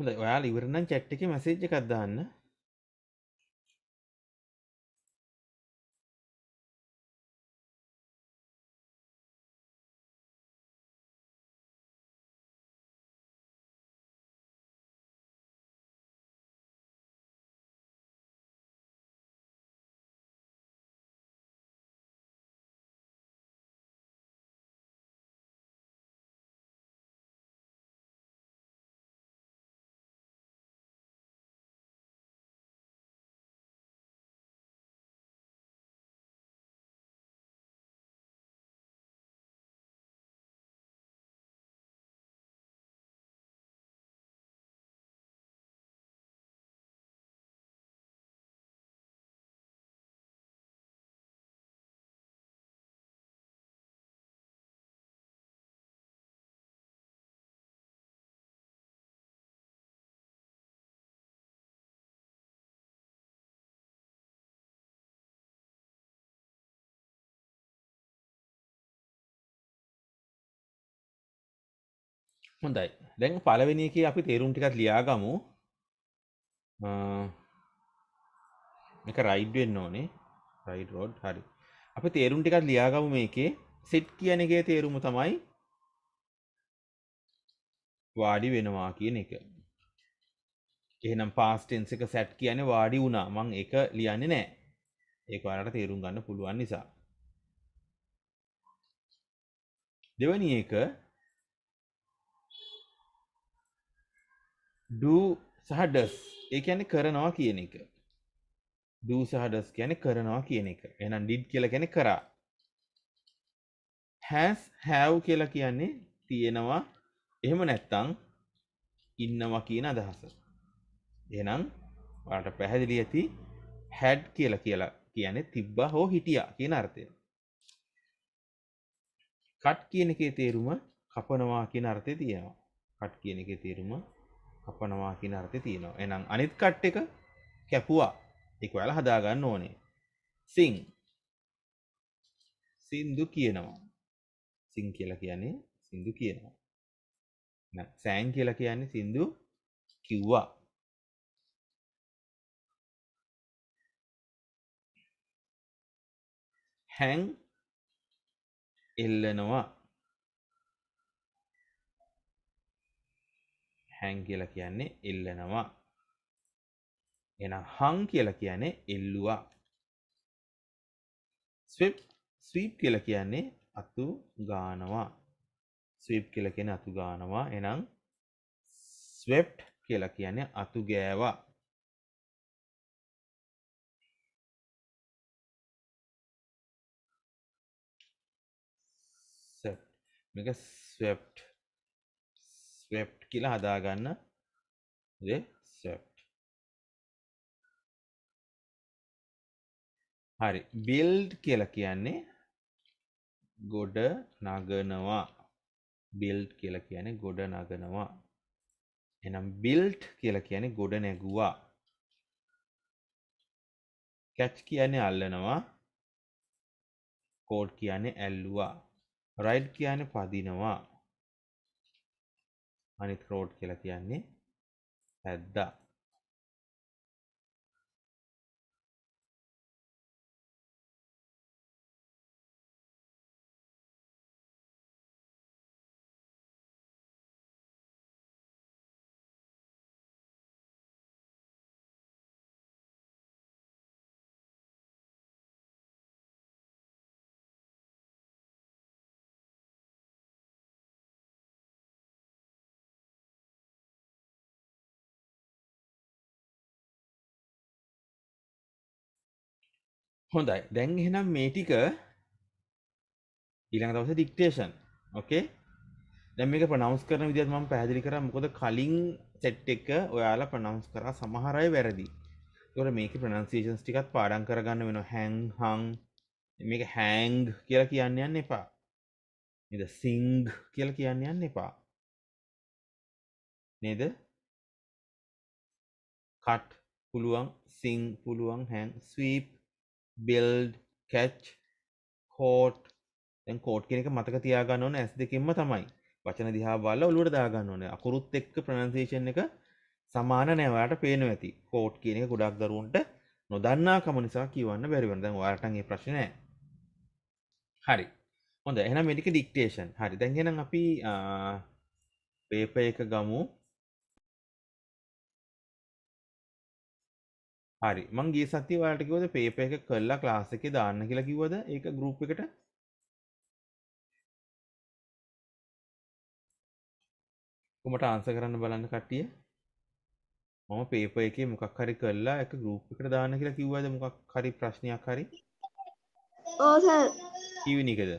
හොඳ ඔයාල ඉවරනම් චැට්ටික මැසේජ් එකක් දාන්න හොඳයි දැන් පලවෙනි එක අපි තේරුම් ටිකත් ලියාගමු එක රයිඩ්වෙන්න ඕනේ රයිඩ් රෝඩ් හරි අපි තේරුම් ටිකත් ලියාගමු මේකේ සිට් කියන එකේ තේරුම තමයි වාඩි වෙනවා කියන එක එහෙනම් පාස්ටෙන්න්ස එක සැට් කියන වාඩි වුණා මං එක ලියන්න නෑ ඒවාට තේරුම් ගන්න පුළුවන් නිසා දෙවනි එක ඩූ සහඩස් ඒ ඇන කරනවා කියන එක දූ සහඩස් ගැන කරනවා කියන එක එනම් ඩිඩ් කියල ගැන කරා හැස් හැව් කියලා කියන්නේ තියෙනවා එහෙම නැත්තං ඉන්නවා කියන අදහස එනම් ට පැහැදිලි ඇති හැඩ් කියලා කියලා කියන තිබ්බ හෝ හිටියා කියන අර්ථය කට් කියන එකේ තේරුම කපනවා කියන අර්ථය තියෙනවා කට් කියන එකේ තේරුම අපනවා කියන අර්ථය තියෙනවා. එහෙනම් අනිත් කට් එක කැපුවා. ඒක ඔයාලා හදා ගන්න ඕනේ. සිං සින්දු කියනවා. සිං කියලා කියන්නේ සින්දු කියනවා. එහෙනම් සෑන් කියලා කියන්නේ සින්දු කිව්වා. හැන් එල්ලනවා හැන් කියලා කියන්නේ එල්ලනවා එන හං කියලා කියන්නේ එල්ලුවා ස්විප් ස්වීප් කියලා කියන්නේ අතු ගානවා ස්වීප් කියලා කියන අතු ගානවා එනම් ස්වෙප් කියලා කියන්නේ අතු ගෑවා මේක ස්වෙප් ස්වෙප් කියලා හදාගන්න රෙසෙප්ට් හරි බිල්ඩ් කියලා කියන්නේ ගොඩ නගනවා බිල්ඩ් කියලා කියන්නේ ගොඩ නගනවා එනම් බිල්ට් කියලා කියන්නේ ගොඩ නැගුවා කැච් කියන්නේ අල්ලනවා කෝඩ් කියන්නේ ඇල්ලුවා රයිඩ් කියන්නේ පදිනවා අනිත් රෝඩ් කියලා කියන්නේ ඇද්දා හොඳයි දැන් එහෙනම් මේ ටික ඊළඟ දවසේ ඩික්ටේෂන් ඕකේ දැන් මේක ප්‍රනවුන්ස් කරන විදිහත් මම පැහැදිලි කරා මොකද කලින් සෙට් එක ඔයාලා ප්‍රනවුන්ස් කරා සමහර අය වැරදි. ඒතකොට මේකේ ප්‍රොනන්සියේෂන්ස් ටිකත් පාඩම් කරගන්න වෙනවා හැන් හං මේක හැංග් කියලා කියන්න යන්න එපා. නේද සිංග් කියලා කියන්න යන්න එපා. නේද? කට් පුළුවන් සිං පුළුවන් හැන් ස්වීප් බෙල්ඩ් කැච් කෝට් කෝට් කෙනෙක මතක තියාගන්න ඕන ඇස් දෙකෙන්ම තමයි වචන දිහා බල ඔලුවට දාගන්න ඕන අකුරුත් එක්ක ප්‍රනන්සේෂන් එක සමාන නෑවාට පේන ඇති කෝට් කියන එක ගොඩක් දරුවන්ට නොදන්නා කම නිසා කියවන්න බැරිවඳ වාටන්ගේ ප්‍රශ්නය හරි හොඳ එහනම් මෙටික ඩික්ටේෂන් හරි දැන්ගෙන අපි පේප එක ගමු හරි මං ගිය සතිය ඔයාලට කිව්වද පේපර් එක කරලා ක්ලාස් එකේ දාන්න කියලා කිව්වද ඒක ගෲප් එකට කොහොමද ආන්සර් කරන්න බලන්න කට්ටිය මම පේපර් එකේ මොකක් හරි කරලා ඒක ගෲප් එකට දාන්න කියලා කිව්වද මොකක් හරි ප්‍රශ්නයක් හරි ඔව් සර් කිවිනිකද හය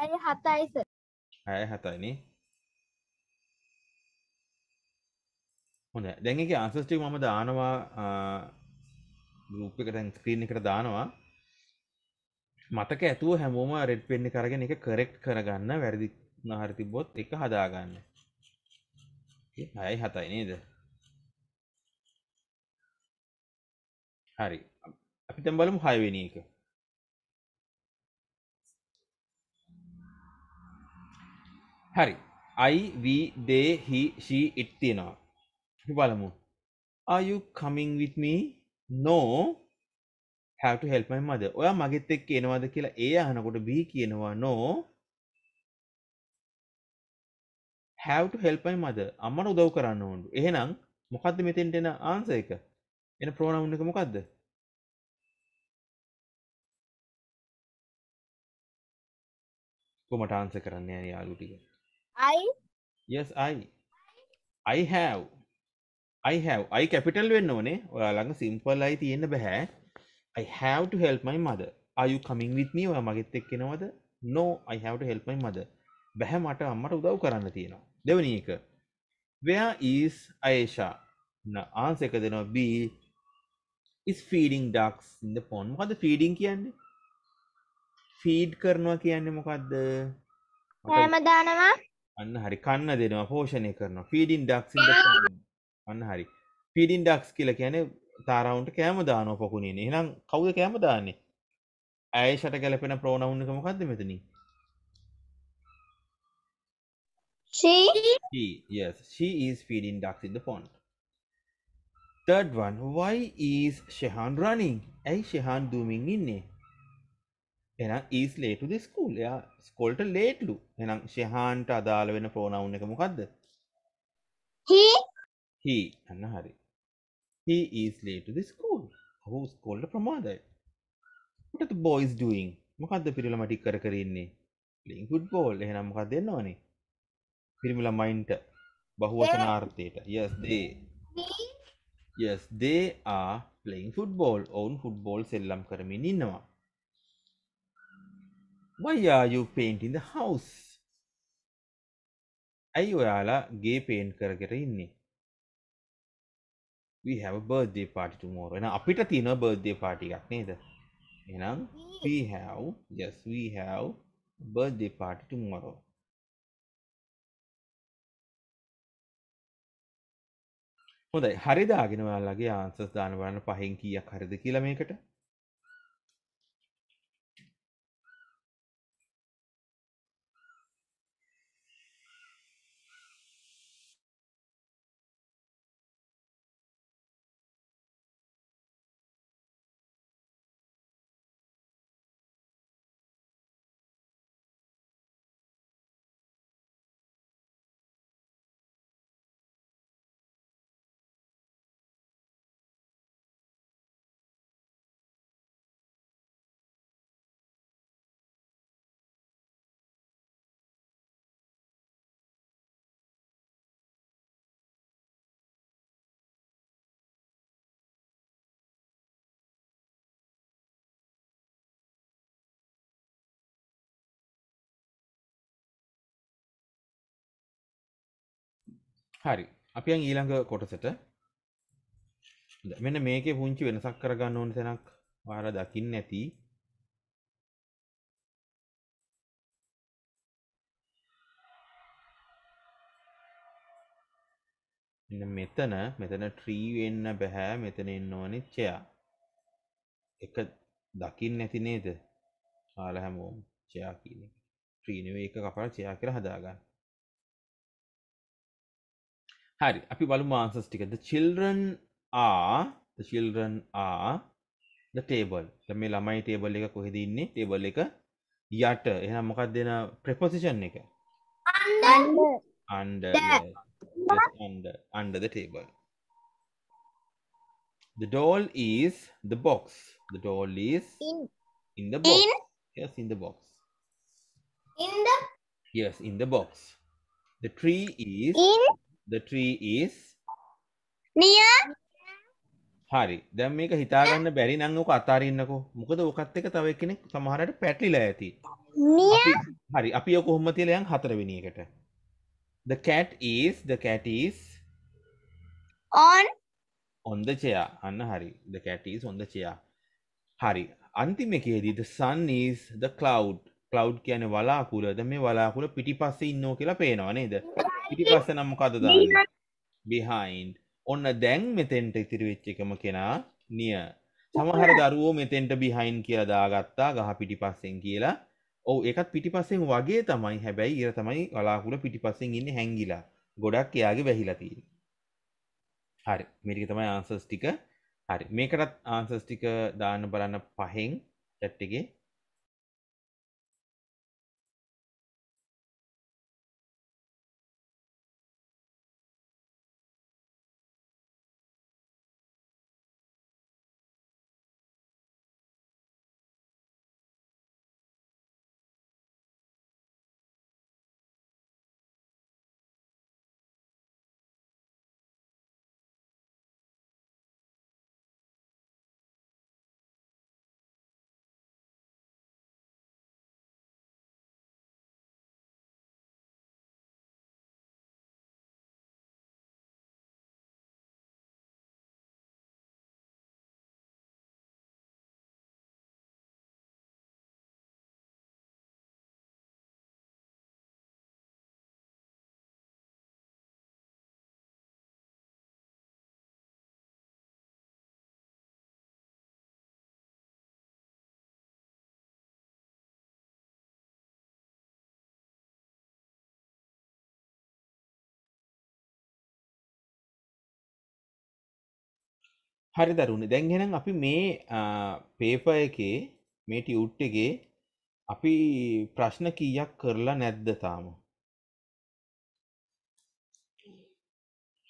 ඇය හතයිස ඇය හතයිනේ හොඳ දැන්ගේ අන්සස්ටි මම දානවා ගරුප් එකට ස්ක්‍රීන් එකට දානවා මතක ඇතුව හැමෝම රෙඩ් පෙන්න්න කරගෙන එක කරෙක්් කරගන්න වැරදි නහර තිබොත් එක හදාගන්න හයයි හතයි නේද හරි අපි තැම් බලමු හයවෙනි එක හරි අයිවී දේහි ශී ඉට් තියෙනවා බලමු ආයු කමින් විත්ම නෝ හැට හෙල්පයි මද ඔයා මගෙත් එක් එනවාද කියලා ඒ අහනකොට බී කියනවා නෝ හැවට හෙල්පයි මද අම්මන උදව් කරන්න ඕන්ඩු එහෙනම් මොකක්ද මෙතෙන්ට එන ආන්ස එක එන ප්‍රෝණවුන් එක මොකක්ද කොමට ආන්ස කරන්න යන යාලුටික I. Yes, I. I have. I have. I capital වෙන්න ඕනේ. ඔයා ළඟ simple I තියෙන්න බෑ. I have to help my mother. Are you coming with me? ඔයා මගෙත් එක්ක එනවද? No, I have to help my mother. බෑ මට අම්මට උදව් කරන්න තියෙනවා. දෙවෙනි එක. Where is Aisha? ආන්සර් එක දෙනවා B is feeding ducks in the pond. මොකද්ද feeding කියන්නේ? feed කරනවා කියන්නේ මොකද්ද? කෑම දානවා. අන්න හරි කන්න දෙනවා පෝෂණය කරනවා පීඩින් ඩක්සි අන්න හරි පිඩින් ඩක්ස් කියල කියන තාරවුන්ට කෑම දානෝ පොකුණේ එහම් කවුද කෑම දාන්නේ ඇය ෂට කැලපෙන ප්‍රෝණවුන්නක මොකක්ද මෙතන feeding ducks in the pond. Third one, why is Shehan running? ඇයි ශෙහන් දුමින් ඉන්නේ එනම් ඊස් ලේටු දිස්කූල් එයා ස්කොල්ට ලේට්ලු එනම් ශෙහාන්ට අදාළ වෙන ප්‍රෝනවුන් එක මොකක්ද හී අන්න හරි හී ඊස් ලේටු දිස්කූල් ඔහු ස්කොල්ට ප්‍රමාදයි ට බොයිස් ඩුවන් මොකක්ද පිරිල මටික් කර කරන්නේ ලිංකුඩ් බෝල් එහෙනම් මොකක් දෙන්න ඕනේ පිරිමිල මයින්ට බහුවචනාර්ථයට යස්දේ යස්දේ ආ පලයින් ෆුට්බෝල් ඔවුන් ෆුට්බෝල් සෙල්ලම් කරමින් ඉන්නවා why are you painting the house ඇයි ඔයාලා ගේ පේන්ට් කරගෙන ඉන්නේ we have a birthday party tomorrow එහෙනම් අපිට තියෙන birthday party එකක් නේද එහෙනම් we have yes we have birthday party tomorrow හොඳයි හරි දාගෙන ඔයාලගේ ආන්සර්ස් දාන්න බලන්න පහෙන් කීයක් හරිද කියලා මේකට හරි අපි ඊළඟ කොටසට මෙන්න මේකේ පුංචි වෙනසක් කරගන්න ඕන තැනක් ඔයාලා දකින්න ඇති මෙන්න මෙතන මෙතන ට්‍රී වෙන්න බෑ මෙතන එන්න ඕනේ චෙයා එක දකින්න ඇති නේද ඔයාලා හැමෝම චෙයා කියන එක ට්‍රී නෙවෙයි එක කපලා චෙයා කියලා හදාගන්න හරි අපි බලමු ආන්සස් ටික the children are the children are the table දැන් මේ ළමයි table එක කොහෙද ඉන්නේ table එක යට එහෙනම් මොකක්ද දෙන preposition එක under under yes, under under the table the doll is the box the doll is in, in the box in? yes in the box in the yes in the box the tree is in the tree is near හරි දැන් මේක හිතාගන්න බැරි නම් ඔක අතාරින්නකෝ මොකද ඔකත් එක තව එක්කෙනෙක් සමහරට පැටලිලා ඇති හරි අපි ඔක කොහොම තියලා යන් හතරවෙනි එකට the cat is the cat is on on the chair අන්න හරි the cat is on the chair හරි අන්තිම එකේදී the sun is the cloud cloud කියන්නේ වලාකුල. දැන් මේ වලාකුල පිටිපස්සේ ඉන්නෝ කියලා පේනවා නේද? පිටිපස්සනම් මොකද දාන්නේ behind ඔන්න දැන් මෙතෙන්ට ඉතිරි වෙච්ච එකම කෙනා near සමහර දරුවෝ මෙතෙන්ට behind කියලා දාගත්තා ගහ පිටිපස්සෙන් කියලා ඔව් ඒකත් පිටිපස්සෙන් වගේ තමයි හැබැයි ඊර තමයි වලාකුළු පිටිපස්සෙන් ඉන්නේ හැංගිලා ගොඩක් එයාගේ වැහිලා තියෙන්නේ හරි මේක තමයි answers ටික හරි මේකටත් answers ටික දාන්න බලන්න පහෙන් chat එකේ හරි දරුණ දැන්ගෙනම් අපි මේ පේපය එකේ මේ ටියුට්ටගේ අපි ප්‍රශ්න කීයක් කරලා නැද්ද තාම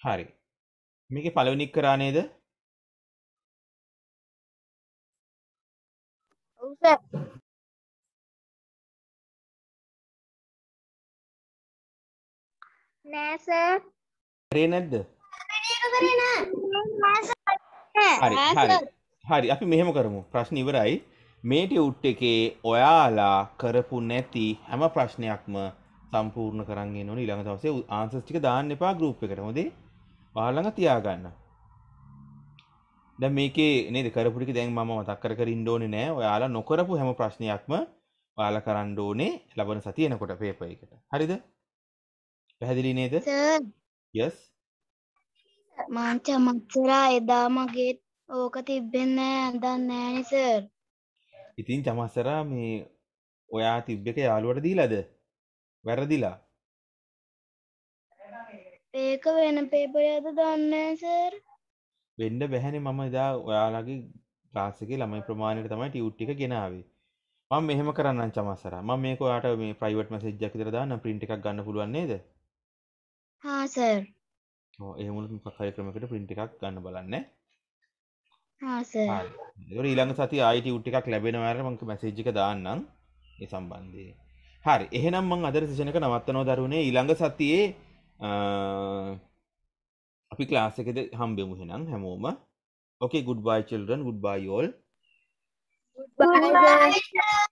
හරි මේක පලවනික් කරා නේද නෑස රේ නැද්ද හරි හරි හරි අපි මෙහෙම කරමු ප්‍රශ්න ඉවරයි මේටිවුට් එකේ ඔයාලා කරපු නැති හැම ප්‍රශ්නයක්ම සම්පූර්ණ කරන්ගේ නොන ඉළඟ දවසේ ආන්සස්ටික දාන්න එපා ගරුප් එකට හොදේ පාලඟ තියාගන්න දැ මේකේ නෙද කරපුටි දැන් ම මතක්කර කර ඉන්ඩෝන නෑ ඔයාලා නොකරපු හැම ප්‍රශ්නයක්ම පාල කරන්්ඩෝනේ ලබන සතියනකොට පේපයකට හරිද පැහැදිලි නේද යස් මංච මච්චරා එදා මගේ ඕක තිබ්බෙන්න ඇදන්න නෑනි සර් ඉතින් චමස්සරා මේ ඔයා තිබ්බ එක යාළුවට දීලද වැරදිලා ඒක වෙන පේපරයද දන්න සර් වෙන්ඩ බැහැනේ මම එදා ඔයාලගේ ලාසක ළමයි ප්‍රමාණයට තමයි ටියුට්ටික ගෙනාවේ මම මෙහෙම කරන්න චමස්සර ම මේක ඔයාට මේ ප්‍රයිවට් මසෙජ්ජක් දරදාන්න ප්‍රින්ට් එකක් ගන්න පුළුවන්න්නේද හාසර් එහමුත් මොකක්හරි ක්‍රමකට පින්ට එකක් ගන්න බලන්න ඊළඟ සති අයිට උට් එකක් ලැබෙනවර මංක මැසේජික දාන්නම් ඒ සම්බන්ධය හරි එහෙනම් මං අදර සිෂණක නවත්තනෝ දරුණේ ඊළඟ සතියේ අපි ක්ලාසකද හම්බෙමු හෙනම් හැමෝම okay good bye children good bye you all Bye. Bye. Bye.